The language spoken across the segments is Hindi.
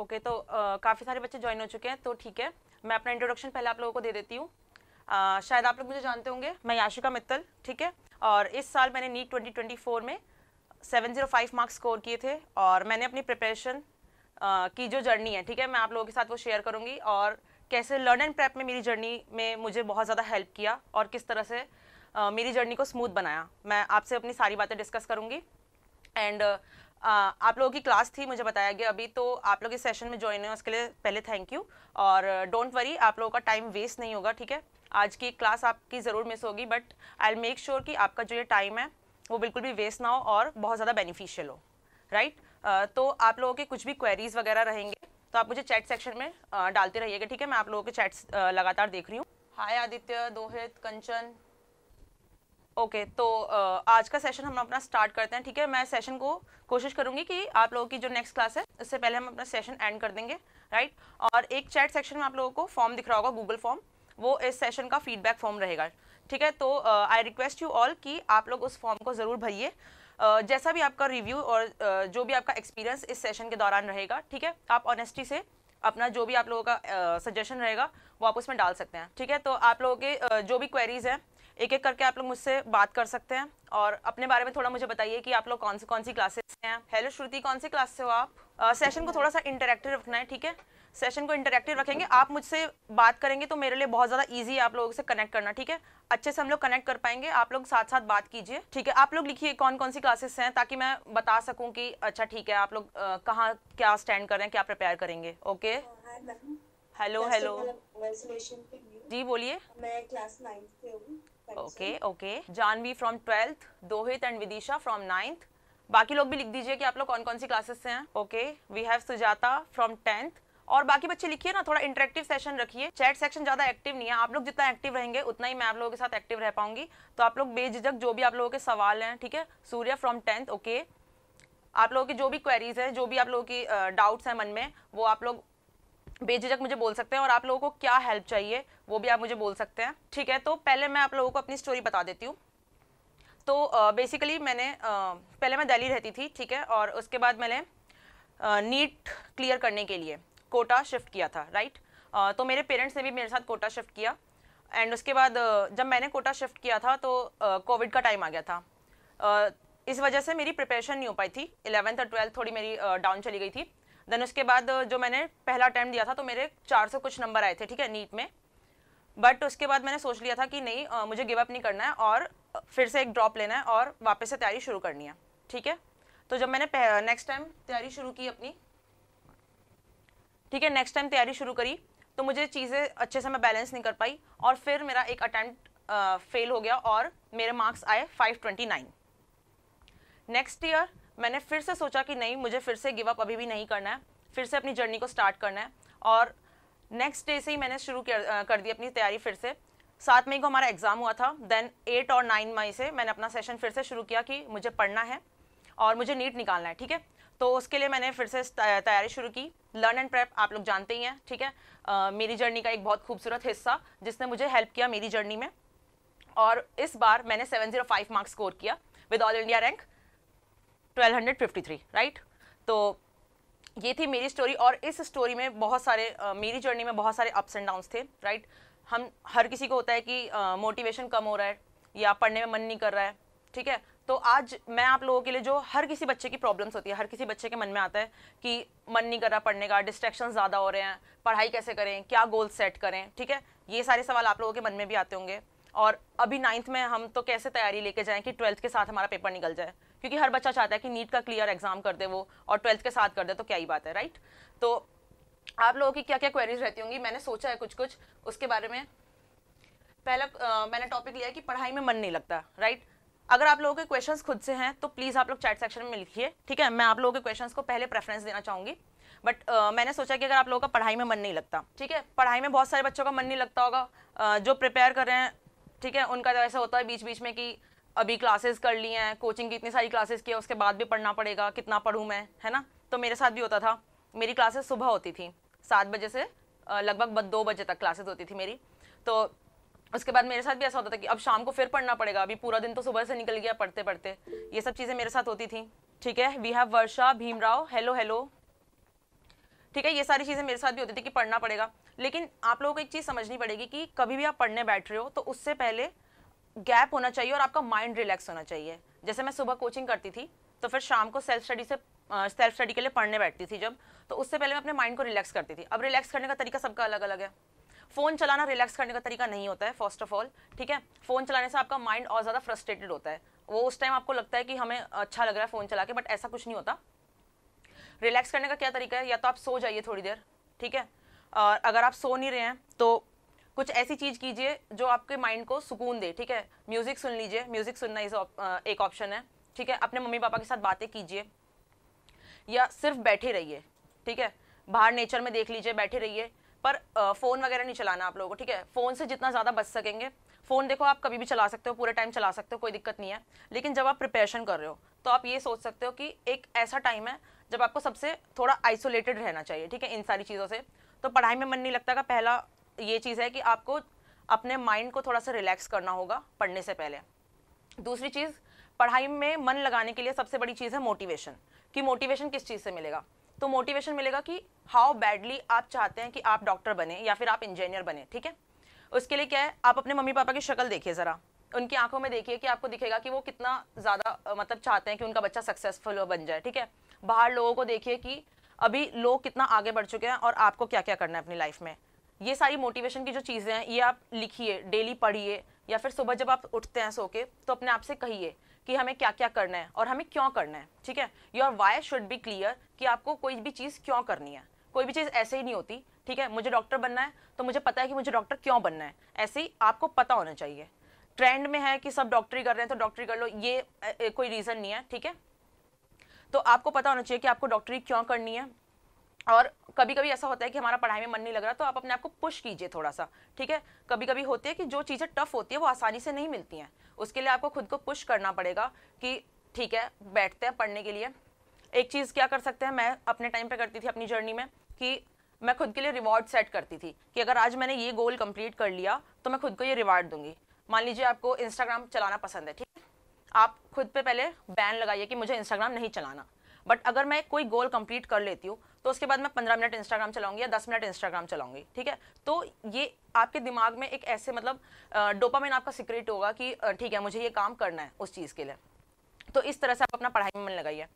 ओके तो काफ़ी सारे बच्चे ज्वाइन हो चुके हैं तो ठीक है मैं अपना इंट्रोडक्शन पहले आप लोगों को दे देती हूँ शायद आप लोग मुझे जानते होंगे मैं याशिका मित्तल ठीक है और इस साल मैंने नीट 2024 में 705 मार्क्स स्कोर किए थे और मैंने अपनी प्रिपरेशन की जो जर्नी है ठीक है मैं आप लोगों के साथ वो शेयर करूँगी और कैसे लर्न एंड प्रेप में मेरी जर्नी में मुझे बहुत ज़्यादा हेल्प किया और किस तरह से मेरी जर्नी को स्मूथ बनाया मैं आपसे अपनी सारी बातें डिस्कस करूँगी एंड uh, आप लोगों की क्लास थी मुझे बताया गया अभी तो आप लोग इस सेशन में ज्वाइन हुए उसके लिए पहले थैंक यू और डोंट वरी आप लोगों का टाइम वेस्ट नहीं होगा ठीक है आज की क्लास आपकी ज़रूर मिस होगी बट आई मेक श्योर कि आपका जो ये टाइम है वो बिल्कुल भी वेस्ट ना हो और बहुत ज़्यादा बेनिफिशियल हो राइट तो आप लोगों के कुछ भी क्वेरीज वगैरह रहेंगे तो आप मुझे चैट सेक्शन में डालते रहिएगा ठीक है मैं आप लोगों के चैट्स लगातार देख रही हूँ हाय आदित्य दोहित कंचन ओके तो आज का सेशन हम अपना स्टार्ट करते हैं ठीक है मैं सेशन को कोशिश करूंगी कि आप लोगों की जो नेक्स्ट क्लास है उससे पहले हम अपना सेशन एंड कर देंगे राइट और एक चैट सेक्शन में आप लोगों को फॉर्म दिख रहा होगा गूगल फॉर्म वो इस सेशन का फीडबैक फॉर्म रहेगा ठीक है तो आई रिक्वेस्ट यू ऑल कि आप लोग उस फॉर्म को ज़रूर भरिए Uh, जैसा भी आपका रिव्यू और uh, जो भी आपका एक्सपीरियंस इस सेशन के दौरान रहेगा ठीक है आप ऑनेस्टी से अपना जो भी आप लोगों का सजेशन uh, रहेगा वो आप उसमें डाल सकते हैं ठीक है तो आप लोगों के जो भी क्वेरीज हैं एक एक करके आप लोग मुझसे बात कर सकते हैं और अपने बारे में थोड़ा मुझे बताइए कि आप लोग कौन सी कौन सी क्लासेस हैं हेलो श्रुति कौन सी क्लास से हो आप सेशन को थोड़ा सा इंटरेक्टिव रखना है ठीक है सेशन को इंटरेक्टिव रखेंगे आप मुझसे बात करेंगे तो मेरे लिए बहुत ज़्यादा ईजी है आप लोगों से कनेक्ट करना ठीक है अच्छे से हम लोग कनेक्ट कर पाएंगे आप लोग साथ साथ बात कीजिए ठीक है आप लोग लिखिए कौन कौन सी क्लासेस हैं ताकि मैं बता सकूं कि अच्छा ठीक है आप लोग कहाँ क्या स्टैंड कर रहे हैं क्या प्रिपेयर करेंगे ओके हेलो हेलो जी बोलिए मैं क्लास नाइन्थ से हूँ okay okay Janvi from twelfth Dohit and Vidisha from ninth बाकी लोग भी लिख दीजिए कि आप लोग कौन कौन सी क्लासेस से हैं okay we have Sujata from tenth और बाकी बच्चे लिखिए ना थोड़ा इंटरेक्टिव सेशन रखिए चैट सेक्शन ज्यादा एक्टिव नहीं है आप लोग जितना एक्टिव रहेंगे उतना ही मैं आप लोगों के साथ एक्टिव रह पाऊंगी तो आप लोग बेझिझक जो भी आप लोगों के सवाल हैं ठीक है सूर्या फ्रॉम टेंथ ओके आप लोगों की जो भी क्वेरीज हैं जो भी आप लोगों की डाउट्स हैं मन में वो आप लोग बेझिझक मुझे बोल सकते हैं और आप लोगों को क्या हेल्प चाहिए वो भी आप मुझे बोल सकते हैं ठीक है तो पहले मैं आप लोगों को अपनी स्टोरी बता देती हूँ तो बेसिकली uh, मैंने uh, पहले मैं दिल्ली रहती थी ठीक है और उसके बाद मैंने नीट क्लियर करने के लिए कोटा शिफ्ट किया था राइट uh, तो मेरे पेरेंट्स ने भी मेरे साथ कोटा शिफ्ट किया एंड उसके बाद जब मैंने कोटा शिफ्ट किया था तो कोविड का टाइम आ गया था इस वजह से मेरी प्रिपरेशन नहीं हो पाई थी इलेवेंथ और ट्वेल्थ थोड़ी मेरी डाउन चली गई थी देन उसके बाद जो मैंने पहला अटैम्प्ट दिया था तो मेरे चार सौ कुछ नंबर आए थे ठीक है नीट में बट उसके बाद मैंने सोच लिया था कि नहीं आ, मुझे गिव अप नहीं करना है और फिर से एक ड्रॉप लेना है और वापस से तैयारी शुरू करनी है ठीक है तो जब मैंने नेक्स्ट टाइम तैयारी शुरू की अपनी ठीक है नेक्स्ट टाइम तैयारी शुरू करी तो मुझे चीज़ें अच्छे से मैं बैलेंस नहीं कर पाई और फिर मेरा एक अटैम्प्ट फेल हो गया और मेरे मार्क्स आए नाइन नेक्स्ट ईयर मैंने फिर से सोचा कि नहीं मुझे फिर से गिव अप अभी भी नहीं करना है फिर से अपनी जर्नी को स्टार्ट करना है और नेक्स्ट डे से ही मैंने शुरू कर, कर दी अपनी तैयारी फिर से सात मई को हमारा एग्ज़ाम हुआ था देन एट और नाइन मई से मैंने अपना सेशन फिर से शुरू किया कि मुझे पढ़ना है और मुझे नीट निकालना है ठीक है तो उसके लिए मैंने फिर से तैयारी शुरू की लर्न एंड प्रेप आप लोग जानते ही हैं ठीक है आ, मेरी जर्नी का एक बहुत खूबसूरत हिस्सा जिसने मुझे हेल्प किया मेरी जर्नी में और इस बार मैंने 705 मार्क्स स्कोर किया with all India rank 1253 right तो ये थी मेरी स्टोरी और इस स्टोरी में बहुत सारे मेरी जर्नी में बहुत सारे अप्स एंड डाउन्स थे राइट हम हर किसी को होता है कि मोटिवेशन कम हो रहा है या पढ़ने में मन नहीं कर रहा है ठीक है तो आज मैं आप लोगों के लिए जो हर किसी बच्चे की प्रॉब्लम्स होती है हर किसी बच्चे के मन में आता है कि मन नहीं कर रहा पढ़ने का डिस्ट्रैक्शन ज़्यादा हो रहे हैं पढ़ाई कैसे करें क्या गोल सेट करें ठीक है ये सारे सवाल आप लोगों के मन में भी आते होंगे और अभी नाइन्थ में हम तो कैसे तैयारी लेके जाएं कि ट्वेल्थ के साथ हमारा पेपर निकल जाए क्योंकि हर बच्चा चाहता है कि नीट का क्लियर एग्जाम कर दे वो और ट्वेल्थ के साथ कर दे तो क्या ही बात है राइट तो आप लोगों की क्या क्या क्वेरीज रहती होंगी मैंने सोचा है कुछ कुछ उसके बारे में पहला आ, मैंने टॉपिक लिया कि पढ़ाई में मन नहीं लगता राइट अगर आप लोगों के क्वेश्चन खुद से हैं तो प्लीज़ आप लोग चैट सेक्शन में लिखिए ठीक है मैं आप लोगों के क्वेश्चन को पहले प्रेफरेंस देना चाहूँगी बट uh, मैंने सोचा कि अगर आप लोगों का पढ़ाई में मन नहीं लगता ठीक है पढ़ाई में बहुत सारे बच्चों का मन नहीं लगता होगा uh, जो प्रिपेयर कर रहे हैं ठीक है उनका तो ऐसा होता है बीच बीच में कि अभी क्लासेस कर ली हैं कोचिंग की इतनी सारी क्लासेस की है उसके बाद भी पढ़ना पड़ेगा कितना पढ़ूँ मैं है ना तो मेरे साथ भी होता था मेरी क्लासेस सुबह होती थी सात बजे से लगभग दो बजे तक क्लासेस होती थी मेरी तो उसके बाद मेरे साथ भी ऐसा होता था कि अब शाम को फिर पढ़ना पड़ेगा अभी पूरा दिन तो सुबह से निकल गया पढ़ते पढ़ते ये सब चीज़ें मेरे साथ होती थी ठीक है we have Varsha Bhimrao hello hello ठीक है ये सारी चीज़ें मेरे साथ भी होती थी कि पढ़ना पड़ेगा लेकिन आप लोगों को एक चीज़ समझनी पड़ेगी कि कभी भी आप पढ़ने बैठ रहे हो तो उससे पहले गैप होना चाहिए और आपका माइंड रिलैक्स होना चाहिए जैसे मैं सुबह कोचिंग करती थी तो फिर शाम को सेल्फ स्टडी से सेल्फ स्टडी के लिए पढ़ने बैठती थी जब तो उससे पहले मैं अपने माइंड को रिलैक्स करती थी अब रिलैक्स करने का तरीका सबका अलग अलग है फ़ोन चलाना रिलैक्स करने का तरीका नहीं होता है फर्स्ट ऑफ ऑल ठीक है फ़ोन चलाने से आपका माइंड और ज़्यादा फ्रस्ट्रेटेड होता है वो उस टाइम आपको लगता है कि हमें अच्छा लग रहा है फ़ोन चला के बट ऐसा कुछ नहीं होता रिलैक्स करने का क्या तरीका है या तो आप सो जाइए थोड़ी देर ठीक है और अगर आप सो नहीं रहे हैं तो कुछ ऐसी चीज़ कीजिए जो आपके माइंड को सुकून दे ठीक है म्यूज़िक सुन लीजिए म्यूज़िक सुनना इस एक ऑप्शन है ठीक है अपने मम्मी पापा के साथ बातें कीजिए या सिर्फ बैठे रहिए ठीक है बाहर नेचर में देख लीजिए बैठे रहिए पर फ़ोन वगैरह नहीं चलाना आप लोगों को ठीक है फ़ोन से जितना ज़्यादा बच सकेंगे फ़ोन देखो आप कभी भी चला सकते हो पूरे टाइम चला सकते हो कोई दिक्कत नहीं है लेकिन जब आप प्रिपरेशन कर रहे हो तो आप ये सोच सकते हो कि एक ऐसा टाइम है जब आपको सबसे थोड़ा आइसोलेटेड रहना चाहिए ठीक है इन सारी चीज़ों से तो पढ़ाई में मन नहीं लगता का पहला ये चीज़ है कि आपको अपने माइंड को थोड़ा सा रिलैक्स करना होगा पढ़ने से पहले दूसरी चीज़ पढ़ाई में मन लगाने के लिए सबसे बड़ी चीज़ है मोटिवेशन कि मोटिवेशन किस चीज़ से मिलेगा तो मोटिवेशन मिलेगा कि हाउ बैडली आप चाहते हैं कि आप डॉक्टर बने या फिर आप इंजीनियर बने ठीक है उसके लिए क्या है आप अपने मम्मी पापा की शक्ल देखिए ज़रा उनकी आंखों में देखिए कि आपको दिखेगा कि वो कितना ज़्यादा मतलब चाहते हैं कि उनका बच्चा सक्सेसफुल बन जाए ठीक है बाहर लोगों को देखिए कि अभी लोग कितना आगे बढ़ चुके हैं और आपको क्या क्या करना है अपनी लाइफ में ये सारी मोटिवेशन की जो चीज़ें हैं ये आप लिखिए डेली पढ़िए या फिर सुबह जब आप उठते हैं सो के तो अपने आप से कहिए कि हमें क्या क्या करना है और हमें क्यों करना है ठीक है your why should be clear कि आपको कोई भी चीज़ क्यों करनी है कोई भी चीज़ ऐसे ही नहीं होती ठीक है मुझे डॉक्टर बनना है तो मुझे पता है कि मुझे डॉक्टर क्यों बनना है ऐसे ही आपको पता होना चाहिए ट्रेंड में है कि सब डॉक्टरी कर रहे हैं तो डॉक्टरी कर लो ये ए, ए, कोई रीज़न नहीं है ठीक है तो आपको पता होना चाहिए कि आपको डॉक्टरी क्यों करनी है और कभी कभी ऐसा होता है कि हमारा पढ़ाई में मन नहीं लग रहा तो आप अपने आप को पुश कीजिए थोड़ा सा ठीक है कभी कभी होती है कि जो चीज़ें टफ होती है वो आसानी से नहीं मिलती हैं उसके लिए आपको खुद को पुश करना पड़ेगा कि ठीक है बैठते हैं पढ़ने के लिए एक चीज़ क्या कर सकते हैं मैं अपने टाइम पर करती थी अपनी जर्नी में कि मैं खुद के लिए रिवॉर्ड सेट करती थी कि अगर आज मैंने ये गोल कंप्लीट कर लिया तो मैं खुद को ये रिवॉर्ड दूंगी मान लीजिए आपको इंस्टाग्राम चलाना पसंद है ठीक है आप खुद पे पहले बैन लगाइए कि मुझे इंस्टाग्राम नहीं चलाना बट अगर मैं कोई गोल कंप्लीट कर लेती हूँ तो उसके बाद मैं पंद्रह मिनट इंस्टाग्राम चलाऊंगी या दस मिनट इंस्टाग्राम चलाऊंगी ठीक है तो ये आपके दिमाग में एक ऐसे मतलब मैन आपका सिक्रेट होगा कि ठीक है मुझे ये काम करना है उस चीज़ के लिए तो इस तरह से आप अपना पढ़ाई में मन लगाइए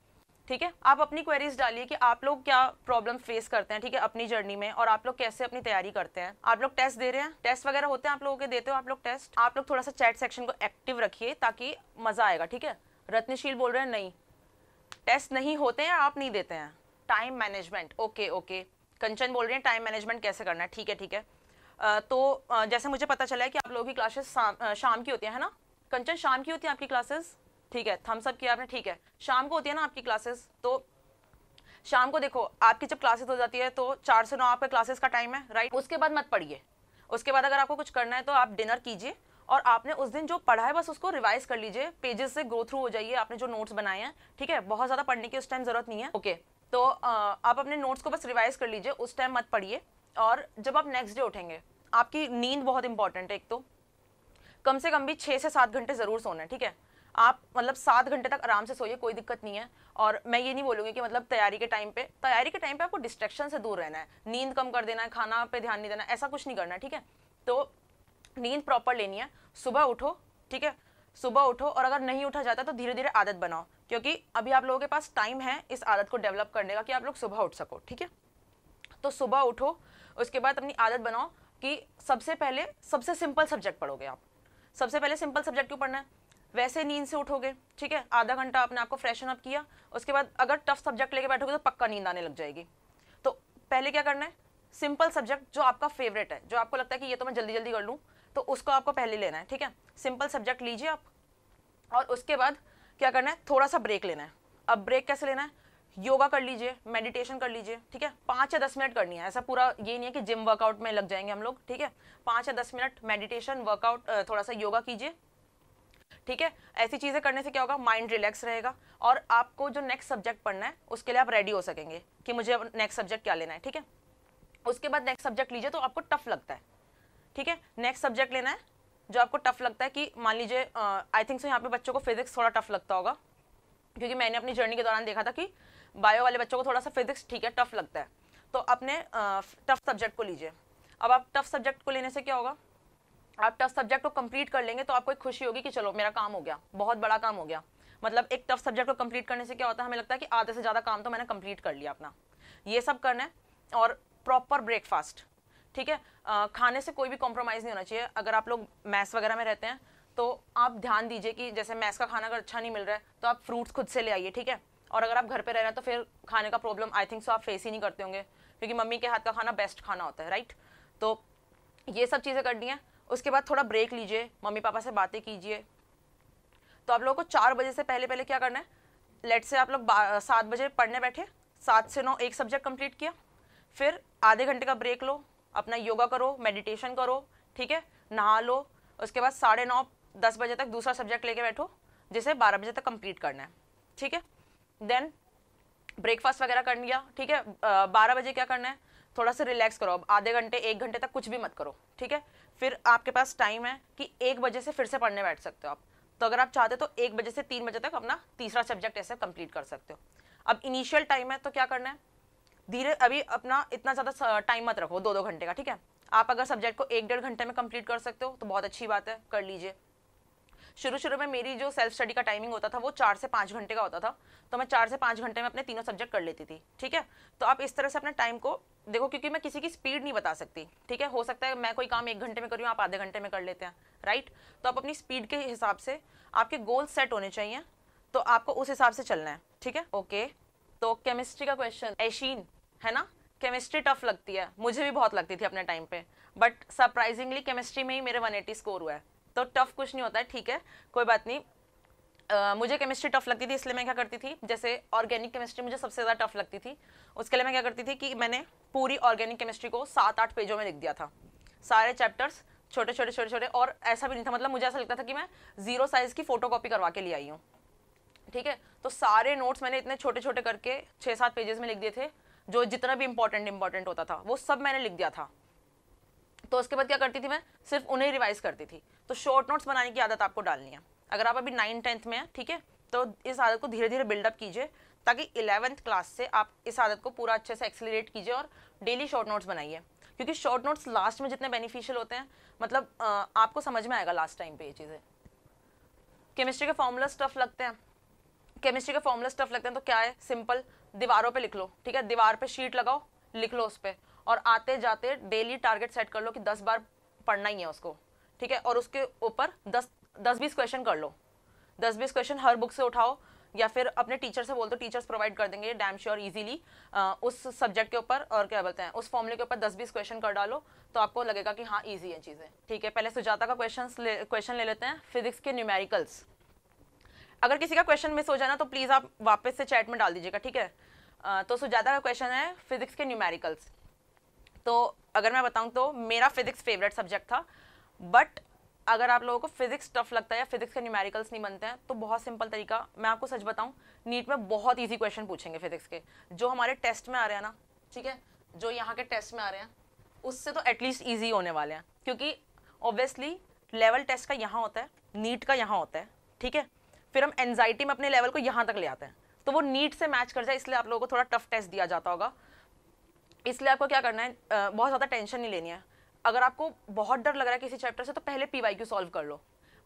ठीक है आप अपनी क्वेरीज डालिए कि आप लोग क्या प्रॉब्लम फेस करते हैं ठीक है अपनी जर्नी में और आप लोग कैसे अपनी तैयारी करते हैं आप लोग टेस्ट दे रहे हैं टेस्ट वगैरह होते हैं आप लोगों के देते हो आप लोग टेस्ट आप लोग थोड़ा सा चैट सेक्शन को एक्टिव रखिए ताकि मजा आएगा ठीक है रत्नशील बोल रहे हैं नहीं टेस्ट नहीं होते हैं आप नहीं देते हैं time management okay okay Kanchan बोल रहे हैं टाइम मैनेजमेंट कैसे करना है ठीक है ठीक है तो जैसे मुझे पता चला है कि आप लोगों की क्लासेस शाम, की होती है, ना कंचन शाम की होती है आपकी क्लासेस ठीक है थम्सअप किया आपने ठीक है शाम को होती है ना आपकी क्लासेस तो शाम को देखो आपकी जब क्लासेस हो जाती है तो चार से नौ आपके क्लासेस का टाइम है राइट उसके बाद मत पढ़िए उसके बाद अगर आपको कुछ करना है तो आप डिनर कीजिए और आपने उस दिन जो पढ़ा है बस उसको रिवाइज कर लीजिए पेजेस से गो थ्रू हो जाइए आपने जो नोट्स बनाए हैं ठीक है बहुत ज़्यादा पढ़ने की उस टाइम ज़रूरत नहीं है ओके okay. तो आप अपने नोट्स को बस रिवाइज कर लीजिए उस टाइम मत पढ़िए और जब आप नेक्स्ट डे उठेंगे आपकी नींद बहुत इंपॉर्टेंट है एक तो कम से कम भी छः से सात घंटे ज़रूर सोना है ठीक है आप मतलब सात घंटे तक आराम से सोइए कोई दिक्कत नहीं है और मैं ये नहीं बोलूँगी कि मतलब तैयारी के टाइम पे तैयारी के टाइम पे आपको डिस्ट्रैक्शन से दूर रहना है नींद कम कर देना है खाना पे ध्यान नहीं देना ऐसा कुछ नहीं करना ठीक है तो नींद प्रॉपर लेनी है सुबह उठो ठीक है सुबह उठो और अगर नहीं उठा जाता तो धीरे धीरे आदत बनाओ क्योंकि अभी आप लोगों के पास टाइम है इस आदत को डेवलप करने का कि आप लोग सुबह उठ सको ठीक है तो सुबह उठो उसके बाद अपनी आदत बनाओ कि सबसे पहले सबसे सिंपल सब्जेक्ट पढ़ोगे आप सबसे पहले सिंपल सब्जेक्ट क्यों पढ़ना है वैसे नींद से उठोगे ठीक है आधा घंटा आपने आपको फ्रेशन अप किया उसके बाद अगर टफ सब्जेक्ट लेके बैठोगे तो पक्का नींद आने लग जाएगी तो पहले क्या करना है सिंपल सब्जेक्ट जो आपका फेवरेट है जो आपको लगता है कि ये तो मैं जल्दी जल्दी कर लूँ तो उसको आपको पहले लेना है ठीक है सिंपल सब्जेक्ट लीजिए आप और उसके बाद क्या करना है थोड़ा सा ब्रेक लेना है अब ब्रेक कैसे लेना है योगा कर लीजिए मेडिटेशन कर लीजिए ठीक है पाँच या दस मिनट करनी है ऐसा पूरा ये नहीं है कि जिम वर्कआउट में लग जाएंगे हम लोग ठीक है पाँच या दस मिनट मेडिटेशन वर्कआउट थोड़ा सा योगा कीजिए ठीक है ऐसी चीज़ें करने से क्या होगा माइंड रिलैक्स रहेगा और आपको जो नेक्स्ट सब्जेक्ट पढ़ना है उसके लिए आप रेडी हो सकेंगे कि मुझे अब नेक्स्ट सब्जेक्ट क्या लेना है ठीक है उसके बाद नेक्स्ट सब्जेक्ट लीजिए तो आपको टफ लगता है ठीक है नेक्स्ट सब्जेक्ट लेना है जो आपको टफ लगता है कि मान लीजिए आई थिंक सो यहाँ पे बच्चों को फिजिक्स थोड़ा टफ लगता होगा क्योंकि मैंने अपनी जर्नी के दौरान देखा था कि बायो वाले बच्चों को थोड़ा सा फिजिक्स ठीक है टफ लगता है तो अपने टफ सब्जेक्ट को लीजिए अब आप टफ सब्जेक्ट को लेने से क्या होगा आप टफ सब्जेक्ट को कंप्लीट कर लेंगे तो आपको एक खुशी होगी कि चलो मेरा काम हो गया बहुत बड़ा काम हो गया मतलब एक टफ सब्जेक्ट को कंप्लीट करने से क्या होता है हमें लगता है कि आधे से ज़्यादा काम तो मैंने कंप्लीट कर लिया अपना ये सब करना है और प्रॉपर ब्रेकफास्ट ठीक है खाने से कोई भी कॉम्प्रोमाइज़ नहीं होना चाहिए अगर आप लोग मैस वगैरह में रहते हैं तो आप ध्यान दीजिए कि जैसे मैस का खाना अगर अच्छा नहीं मिल रहा है तो आप फ्रूट्स खुद से ले आइए ठीक है और अगर आप घर पर रह रहे हैं तो फिर खाने का प्रॉब्लम आई थिंक सो आप फेस ही नहीं करते होंगे क्योंकि मम्मी के हाथ का खाना बेस्ट खाना होता है राइट तो ये सब चीज़ें करनी है उसके बाद थोड़ा ब्रेक लीजिए मम्मी पापा से बातें कीजिए तो आप लोगों को चार बजे से पहले पहले क्या करना है लेट से आप लोग सात बजे पढ़ने बैठे सात से नौ एक सब्जेक्ट कंप्लीट किया फिर आधे घंटे का ब्रेक लो अपना योगा करो मेडिटेशन करो ठीक है नहा लो उसके बाद साढ़े नौ दस बजे तक दूसरा सब्जेक्ट लेके बैठो जिसे बारह बजे तक कंप्लीट करना है ठीक है देन ब्रेकफास्ट वगैरह कर लिया ठीक है बारह बजे क्या करना है थोड़ा सा रिलैक्स करो अब आधे घंटे एक घंटे तक कुछ भी मत करो ठीक है फिर आपके पास टाइम है कि एक बजे से फिर से पढ़ने बैठ सकते हो आप तो अगर आप चाहते तो एक बजे से तीन बजे तक अपना तीसरा सब्जेक्ट ऐसे कंप्लीट कर सकते हो अब इनिशियल टाइम है तो क्या करना है धीरे अभी अपना इतना ज़्यादा टाइम मत रखो दो दो घंटे का ठीक है आप अगर सब्जेक्ट को एक डेढ़ घंटे में कंप्लीट कर सकते हो तो बहुत अच्छी बात है कर लीजिए शुरू शुरू में मेरी जो सेल्फ स्टडी का टाइमिंग होता था वो चार से पाँच घंटे का होता था तो मैं चार से पाँच घंटे में अपने तीनों सब्जेक्ट कर लेती थी ठीक है तो आप इस तरह से अपने टाइम को देखो क्योंकि मैं किसी की स्पीड नहीं बता सकती ठीक है हो सकता है मैं कोई काम एक घंटे में करूँ आप आधे घंटे में कर लेते हैं राइट तो आप अपनी स्पीड के हिसाब से आपके गोल सेट होने चाहिए तो आपको उस हिसाब से चलना है ठीक है ओके तो केमिस्ट्री का क्वेश्चन एशीन है ना केमिस्ट्री टफ लगती है मुझे भी बहुत लगती थी अपने टाइम पे बट सरप्राइजिंगली केमिस्ट्री में ही मेरे 180 स्कोर हुआ है तो टफ कुछ नहीं होता है ठीक है कोई बात नहीं Uh, मुझे केमिस्ट्री टफ लगती थी इसलिए मैं क्या करती थी जैसे ऑर्गेनिक केमिस्ट्री मुझे सबसे ज़्यादा टफ लगती थी उसके लिए मैं क्या करती थी कि मैंने पूरी ऑर्गेनिक केमिस्ट्री को सात आठ पेजों में लिख दिया था सारे चैप्टर्स छोटे छोटे छोटे छोटे और ऐसा भी नहीं था मतलब मुझे ऐसा लगता था कि मैं जीरो साइज़ की फ़ोटो करवा के ले आई हूँ ठीक है तो सारे नोट्स मैंने इतने छोटे छोटे करके छः सात पेजेस में लिख दिए थे जो जितना भी इंपॉर्टेंट इंपॉर्टेंट होता था वो सब मैंने लिख दिया था तो उसके बाद क्या करती थी मैं सिर्फ उन्हें रिवाइज करती थी तो शॉर्ट नोट्स बनाने की आदत आपको डालनी है अगर आप अभी नाइन टेंथ में हैं ठीक है तो इस आदत को धीरे धीरे बिल्डअप कीजिए ताकि इलेवंथ क्लास से आप इस आदत को पूरा अच्छे से एक्सेलरेट कीजिए और डेली शॉर्ट नोट्स बनाइए क्योंकि शॉर्ट नोट्स लास्ट में जितने बेनिफिशियल होते हैं मतलब आपको समझ में आएगा लास्ट टाइम पर ये चीज़ें केमिस्ट्री के फॉर्मूला स्टफ लगते हैं केमिस्ट्री के फॉर्मूला स्टफ लगते हैं तो क्या है सिंपल दीवारों पे लिख लो ठीक है दीवार पे शीट लगाओ लिख लो उस पर और आते जाते डेली टारगेट सेट कर लो कि दस बार पढ़ना ही है उसको ठीक है और उसके ऊपर दस दस बीस क्वेश्चन कर लो दस बीस क्वेश्चन हर बुक से उठाओ या फिर अपने टीचर से बोल दो टीचर्स प्रोवाइड कर देंगे डैम श्योर इजीली उस सब्जेक्ट के ऊपर और क्या बोलते हैं उस फॉर्मूले के ऊपर दस बीस क्वेश्चन कर डालो तो आपको लगेगा कि हाँ ईजी है चीज़ें ठीक है पहले सुजाता का क्वेश्चन ले क्वेश्चन ले लेते हैं फिजिक्स के न्यूमेरिकल्स अगर किसी का क्वेश्चन मिस हो जाना तो प्लीज़ आप वापस से चैट में डाल दीजिएगा ठीक है तो तो सुजाता का क्वेश्चन है फिजिक्स के न्यूमेरिकल्स तो अगर मैं बताऊँ तो मेरा फिजिक्स फेवरेट सब्जेक्ट था बट अगर आप लोगों को फिजिक्स टफ लगता है या फिजिक्स के न्यूमेरिकल्स नहीं बनते हैं तो बहुत सिंपल तरीका मैं आपको सच बताऊं नीट में बहुत इजी क्वेश्चन पूछेंगे फिजिक्स के जो हमारे टेस्ट में आ रहे हैं ना ठीक है जो यहाँ के टेस्ट में आ रहे हैं उससे तो एटलीस्ट ईजी होने वाले हैं क्योंकि ऑब्वियसली लेवल टेस्ट का यहाँ होता है नीट का यहाँ होता है ठीक है फिर हम एनजाइटी में अपने लेवल को यहाँ तक ले आते हैं तो वो नीट से मैच कर जाए इसलिए आप लोगों को थोड़ा टफ टेस्ट दिया जाता होगा इसलिए आपको क्या करना है बहुत ज़्यादा टेंशन नहीं लेनी है अगर आपको बहुत डर लग रहा है किसी चैप्टर से तो पहले पी वाई क्यू सॉल्व कर लो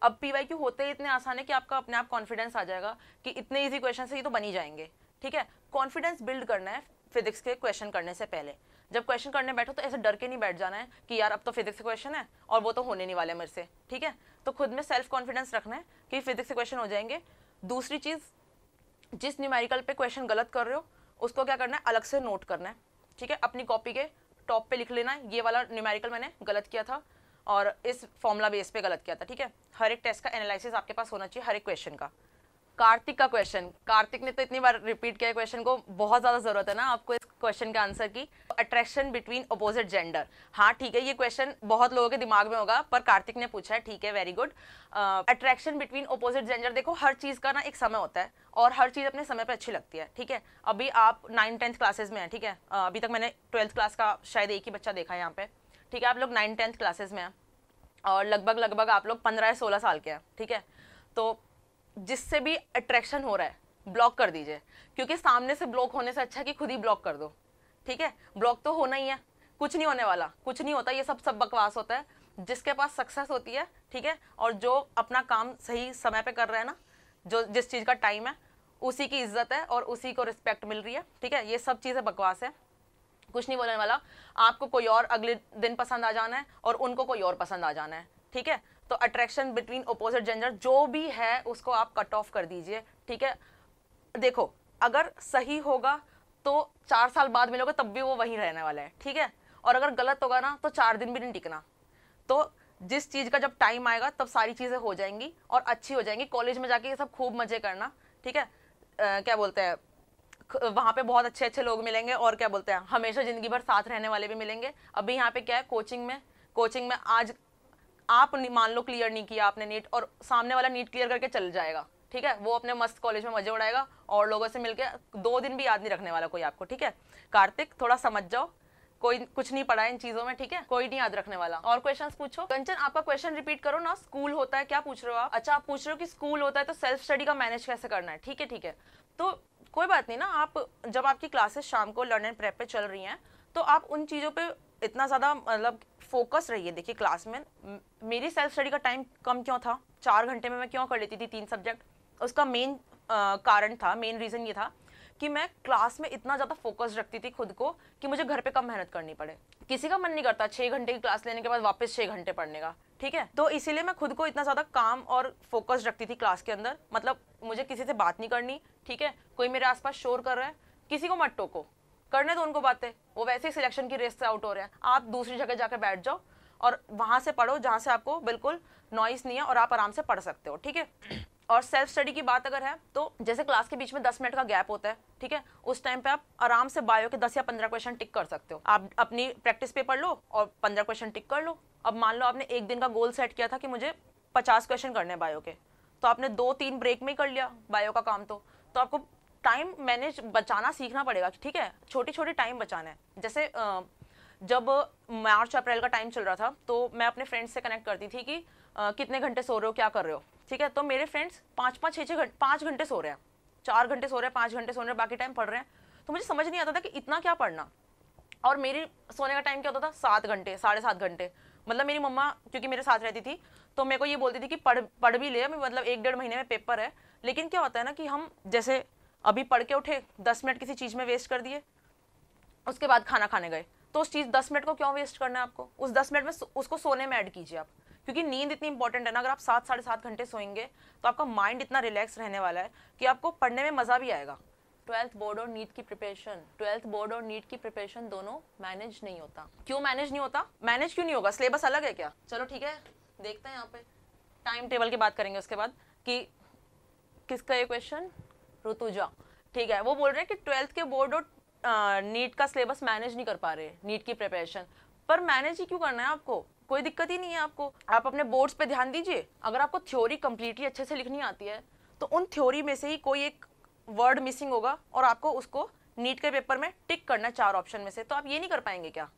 अब पी वाई क्यू होते ही इतने आसान है कि आपका अपने आप कॉन्फिडेंस आ जाएगा कि इतने ईजी क्वेश्चन से ये तो बनी जाएंगे ठीक है कॉन्फिडेंस बिल्ड करना है फिजिक्स के क्वेश्चन करने से पहले जब क्वेश्चन करने बैठो तो ऐसे डर के नहीं बैठ जाना है कि यार अब तो फिजिक्स से क्वेश्चन है और वो तो होने नहीं वाले मेरे से ठीक है तो खुद में सेल्फ कॉन्फिडेंस रखना है कि फिजिक्स से क्वेश्चन हो जाएंगे दूसरी चीज़ जिस न्यूमेरिकल पे क्वेश्चन गलत कर रहे हो उसको क्या करना है अलग से नोट करना है ठीक है अपनी कॉपी के टॉप पे लिख लेना है ये वाला न्यूमेरिकल मैंने गलत किया था और इस फॉर्मूला बेस पे गलत किया था ठीक है हर एक टेस्ट का एनालिसिस आपके पास होना चाहिए हर एक क्वेश्चन का कार्तिक का क्वेश्चन कार्तिक ने तो इतनी बार रिपीट किया क्वेश्चन को बहुत ज़्यादा ज़रूरत है ना आपको इस क्वेश्चन के आंसर की अट्रैक्शन बिटवीन अपोजिट जेंडर हाँ ठीक है ये क्वेश्चन बहुत लोगों के दिमाग में होगा पर कार्तिक ने पूछा है ठीक है very good attraction between opposite gender देखो हर चीज़ का ना एक समय होता है और हर चीज़ अपने समय पर अच्छी लगती है ठीक है अभी आप नाइन टेंथ क्लासेज में हैं ठीक है अभी तक मैंने ट्वेल्थ क्लास का शायद एक ही बच्चा देखा है यहाँ पे ठीक है आप लोग नाइन टेंथ क्लासेज में हैं और लगभग लगभग आप लोग पंद्रह या सोलह साल के हैं ठीक है तो जिससे भी अट्रैक्शन हो रहा है ब्लॉक कर दीजिए क्योंकि सामने से ब्लॉक होने से अच्छा कि खुद ही ब्लॉक कर दो ठीक है ब्लॉक तो होना ही है कुछ नहीं होने वाला कुछ नहीं होता ये सब सब बकवास होता है जिसके पास सक्सेस होती है ठीक है और जो अपना काम सही समय पर कर रहा है ना जो जिस चीज़ का टाइम है उसी की इज्जत है और उसी को रिस्पेक्ट मिल रही है ठीक है ये सब चीज़ें बकवास है कुछ नहीं बोलने वाला आपको कोई और अगले दिन पसंद आ जाना है और उनको कोई और पसंद आ जाना है ठीक है तो अट्रैक्शन बिटवीन अपोजिट जेंडर जो भी है उसको आप कट ऑफ कर दीजिए ठीक है देखो अगर सही होगा तो चार साल बाद मिलोगे तब भी वो वहीं रहने वाला है ठीक है और अगर गलत होगा ना तो चार दिन भी नहीं टिकना तो जिस चीज़ का जब टाइम आएगा तब सारी चीज़ें हो जाएंगी और अच्छी हो जाएंगी कॉलेज में जाके ये सब खूब मज़े करना ठीक है आ, क्या बोलते हैं वहाँ पे बहुत अच्छे अच्छे लोग मिलेंगे और क्या बोलते हैं हमेशा ज़िंदगी भर साथ रहने वाले भी मिलेंगे अभी यहाँ पे क्या है कोचिंग में कोचिंग में आज आप मान लो क्लियर नहीं किया आपने नीट और सामने वाला नीट क्लियर करके चल जाएगा ठीक है वो अपने मस्त कॉलेज में मजे उड़ाएगा और लोगों से मिलकर दो दिन भी याद नहीं रखने वाला कोई आपको ठीक है कार्तिक थोड़ा समझ जाओ कोई कुछ नहीं पढ़ा इन चीजों में ठीक है कोई नहीं याद रखने वाला और क्वेश्चंस पूछो कंचन आपका क्वेश्चन रिपीट करो ना स्कूल होता है क्या पूछ रहे हो आप अच्छा आप पूछ रहे हो कि स्कूल होता है तो सेल्फ स्टडी का मैनेज कैसे करना है ठीक है ठीक है तो कोई बात नहीं ना आप जब आपकी क्लासेस शाम को लर्न एंड प्रेप पे चल रही है तो आप उन चीज़ों पर इतना ज़्यादा मतलब फोकस रहिए देखिए क्लास में मेरी सेल्फ स्टडी का टाइम कम क्यों था चार घंटे में मैं क्यों कर लेती थी तीन सब्जेक्ट उसका मेन कारण था मेन रीज़न ये था कि मैं क्लास में इतना ज़्यादा फोकस रखती थी खुद को कि मुझे घर पे कम मेहनत करनी पड़े किसी का मन नहीं करता छः घंटे की क्लास लेने के बाद वापस छः घंटे पढ़ने का ठीक है तो इसीलिए मैं खुद को इतना ज़्यादा काम और फोकस रखती थी क्लास के अंदर मतलब मुझे किसी से बात नहीं करनी ठीक है कोई मेरे आसपास शोर कर रहा है किसी को मत टोको करने दो तो उनको बातें वो वैसे ही सिलेक्शन की रेस से आउट हो रहे हैं आप दूसरी जगह जाकर बैठ जाओ और वहाँ से पढ़ो जहाँ से आपको बिल्कुल नॉइस नहीं है और आप आराम से पढ़ सकते हो ठीक है और सेल्फ स्टडी की बात अगर है तो जैसे क्लास के बीच में दस मिनट का गैप होता है ठीक है उस टाइम पे आप आराम से बायो के दस या पंद्रह क्वेश्चन टिक कर सकते हो आप अपनी प्रैक्टिस पेपर लो और पंद्रह क्वेश्चन टिक कर लो अब मान लो आपने एक दिन का गोल सेट किया था कि मुझे पचास क्वेश्चन करने हैं बायो के तो आपने दो तीन ब्रेक में ही कर लिया बायो का काम तो तो आपको टाइम मैनेज बचाना सीखना पड़ेगा ठीक है छोटे छोटे टाइम बचाना है जैसे जब मार्च अप्रैल का टाइम चल रहा था तो मैं अपने फ्रेंड्स से कनेक्ट करती थी कि कितने घंटे सो रहे हो क्या कर रहे हो ठीक है तो मेरे फ्रेंड्स पाँच पाँच छः छः घंटे पाँच घंटे सो रहे हैं चार घंटे सो रहे हैं पाँच घंटे सो रहे हैं बाकी टाइम पढ़ रहे हैं तो मुझे समझ नहीं आता था कि इतना क्या पढ़ना और मेरी सोने का टाइम क्या होता था सात घंटे साढ़े सात घंटे मतलब मेरी मम्मा क्योंकि मेरे साथ रहती थी तो मेरे को ये बोलती थी कि पढ़ पढ़ भी ले मतलब एक डेढ़ महीने में पेपर है लेकिन क्या होता है ना कि हम जैसे अभी पढ़ के उठे दस मिनट किसी चीज़ में वेस्ट कर दिए उसके बाद खाना खाने गए तो उस चीज़ दस मिनट को क्यों वेस्ट करना है आपको उस दस मिनट में उसको सोने में ऐड कीजिए आप क्योंकि नींद इतनी इंपॉर्टेंट है ना अगर आप सात साढ़े सात घंटे सोएंगे तो आपका माइंड इतना रिलैक्स रहने वाला है कि आपको पढ़ने में मज़ा भी आएगा ट्वेल्थ बोर्ड और नीट की प्रिपरेशन ट्वेल्थ बोर्ड और नीट की प्रिपरेशन दोनों मैनेज नहीं होता क्यों मैनेज नहीं होता मैनेज क्यों नहीं होगा सिलेबस अलग है क्या चलो ठीक है देखते हैं यहाँ पे टाइम टेबल की बात करेंगे उसके बाद कि किसका ये क्वेश्चन रुतुजा ठीक है वो बोल रहे हैं कि ट्वेल्थ के बोर्ड और नीट का सिलेबस मैनेज नहीं कर पा रहे नीट की प्रिपरेशन पर मैनेज ही क्यों करना है आपको कोई दिक्कत ही नहीं है आपको आप अपने बोर्ड्स पे ध्यान दीजिए अगर आपको थ्योरी कम्प्लीटली अच्छे से लिखनी आती है तो उन थ्योरी में से ही कोई एक वर्ड मिसिंग होगा और आपको उसको नीट के पेपर में टिक करना चार ऑप्शन में से तो आप ये नहीं कर पाएंगे क्या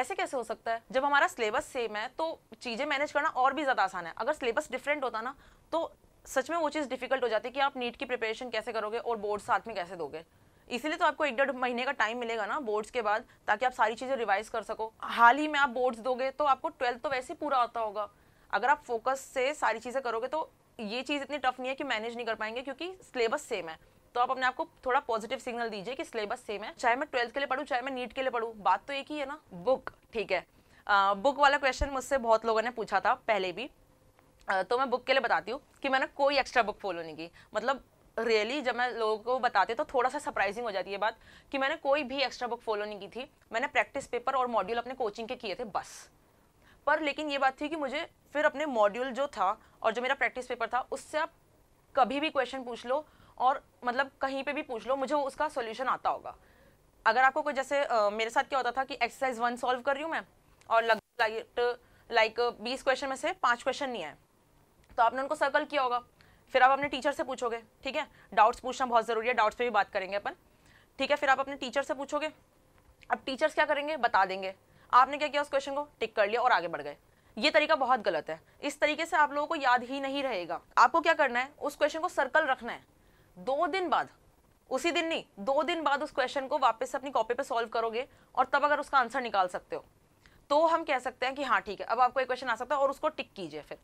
ऐसे कैसे हो सकता है जब हमारा सिलेबस सेम है तो चीज़ें मैनेज करना और भी ज़्यादा आसान है अगर सिलेबस डिफरेंट होता ना तो सच में वो चीज़ डिफिकल्ट हो जाती है कि आप नीट की प्रिपरेशन कैसे करोगे और बोर्ड साथ में कैसे दोगे इसीलिए तो आपको एक डेढ़ महीने का टाइम मिलेगा ना बोर्ड्स के बाद ताकि आप सारी चीज़ें रिवाइज कर सको हाल ही में आप बोर्ड्स दोगे तो आपको ट्वेल्थ तो वैसे ही पूरा आता होगा अगर आप फोकस से सारी चीज़ें करोगे तो ये चीज़ इतनी टफ नहीं है कि मैनेज नहीं कर पाएंगे क्योंकि सिलेबस सेम है तो आप अपने आपको थोड़ा पॉजिटिव सिग्नल दीजिए कि सिलेबस सेम है चाहे मैं ट्वेल्थ के लिए पढ़ूँ चाहे मैं नीट के लिए पढ़ूँ बात तो एक ही है ना बुक ठीक है बुक वाला क्वेश्चन मुझसे बहुत लोगों ने पूछा था पहले भी तो मैं बुक के लिए बताती हूँ कि मैंने कोई एक्स्ट्रा बुक फॉलो नहीं की मतलब रियली really, जब मैं लोगों को बताते तो थोड़ा सा सरप्राइजिंग हो जाती है बात कि मैंने कोई भी एक्स्ट्रा बुक फॉलो नहीं की थी मैंने प्रैक्टिस पेपर और मॉड्यूल अपने कोचिंग के किए थे बस पर लेकिन ये बात थी कि मुझे फिर अपने मॉड्यूल जो था और जो मेरा प्रैक्टिस पेपर था उससे आप कभी भी क्वेश्चन पूछ लो और मतलब कहीं पर भी पूछ लो मुझे उसका सोल्यूशन आता होगा अगर आपको कोई जैसे आ, मेरे साथ क्या होता था कि एक्सरसाइज वन सॉल्व कर रही हूँ मैं और लग लाइक बीस क्वेश्चन में से पाँच क्वेश्चन नहीं आए तो आपने उनको सर्कल किया होगा फिर आप अपने टीचर से पूछोगे ठीक है डाउट्स पूछना बहुत ज़रूरी है डाउट्स पे भी बात करेंगे अपन ठीक है फिर आप अपने टीचर से पूछोगे अब टीचर्स क्या करेंगे बता देंगे आपने क्या किया उस क्वेश्चन को टिक कर लिया और आगे बढ़ गए ये तरीका बहुत गलत है इस तरीके से आप लोगों को याद ही नहीं रहेगा आपको क्या करना है उस क्वेश्चन को सर्कल रखना है दो दिन बाद उसी दिन नहीं दो दिन बाद उस क्वेश्चन को वापस अपनी कॉपी पे सॉल्व करोगे और तब अगर उसका आंसर निकाल सकते हो तो हम कह सकते हैं कि हाँ ठीक है अब आपको एक क्वेश्चन आ सकता है और उसको टिक कीजिए फिर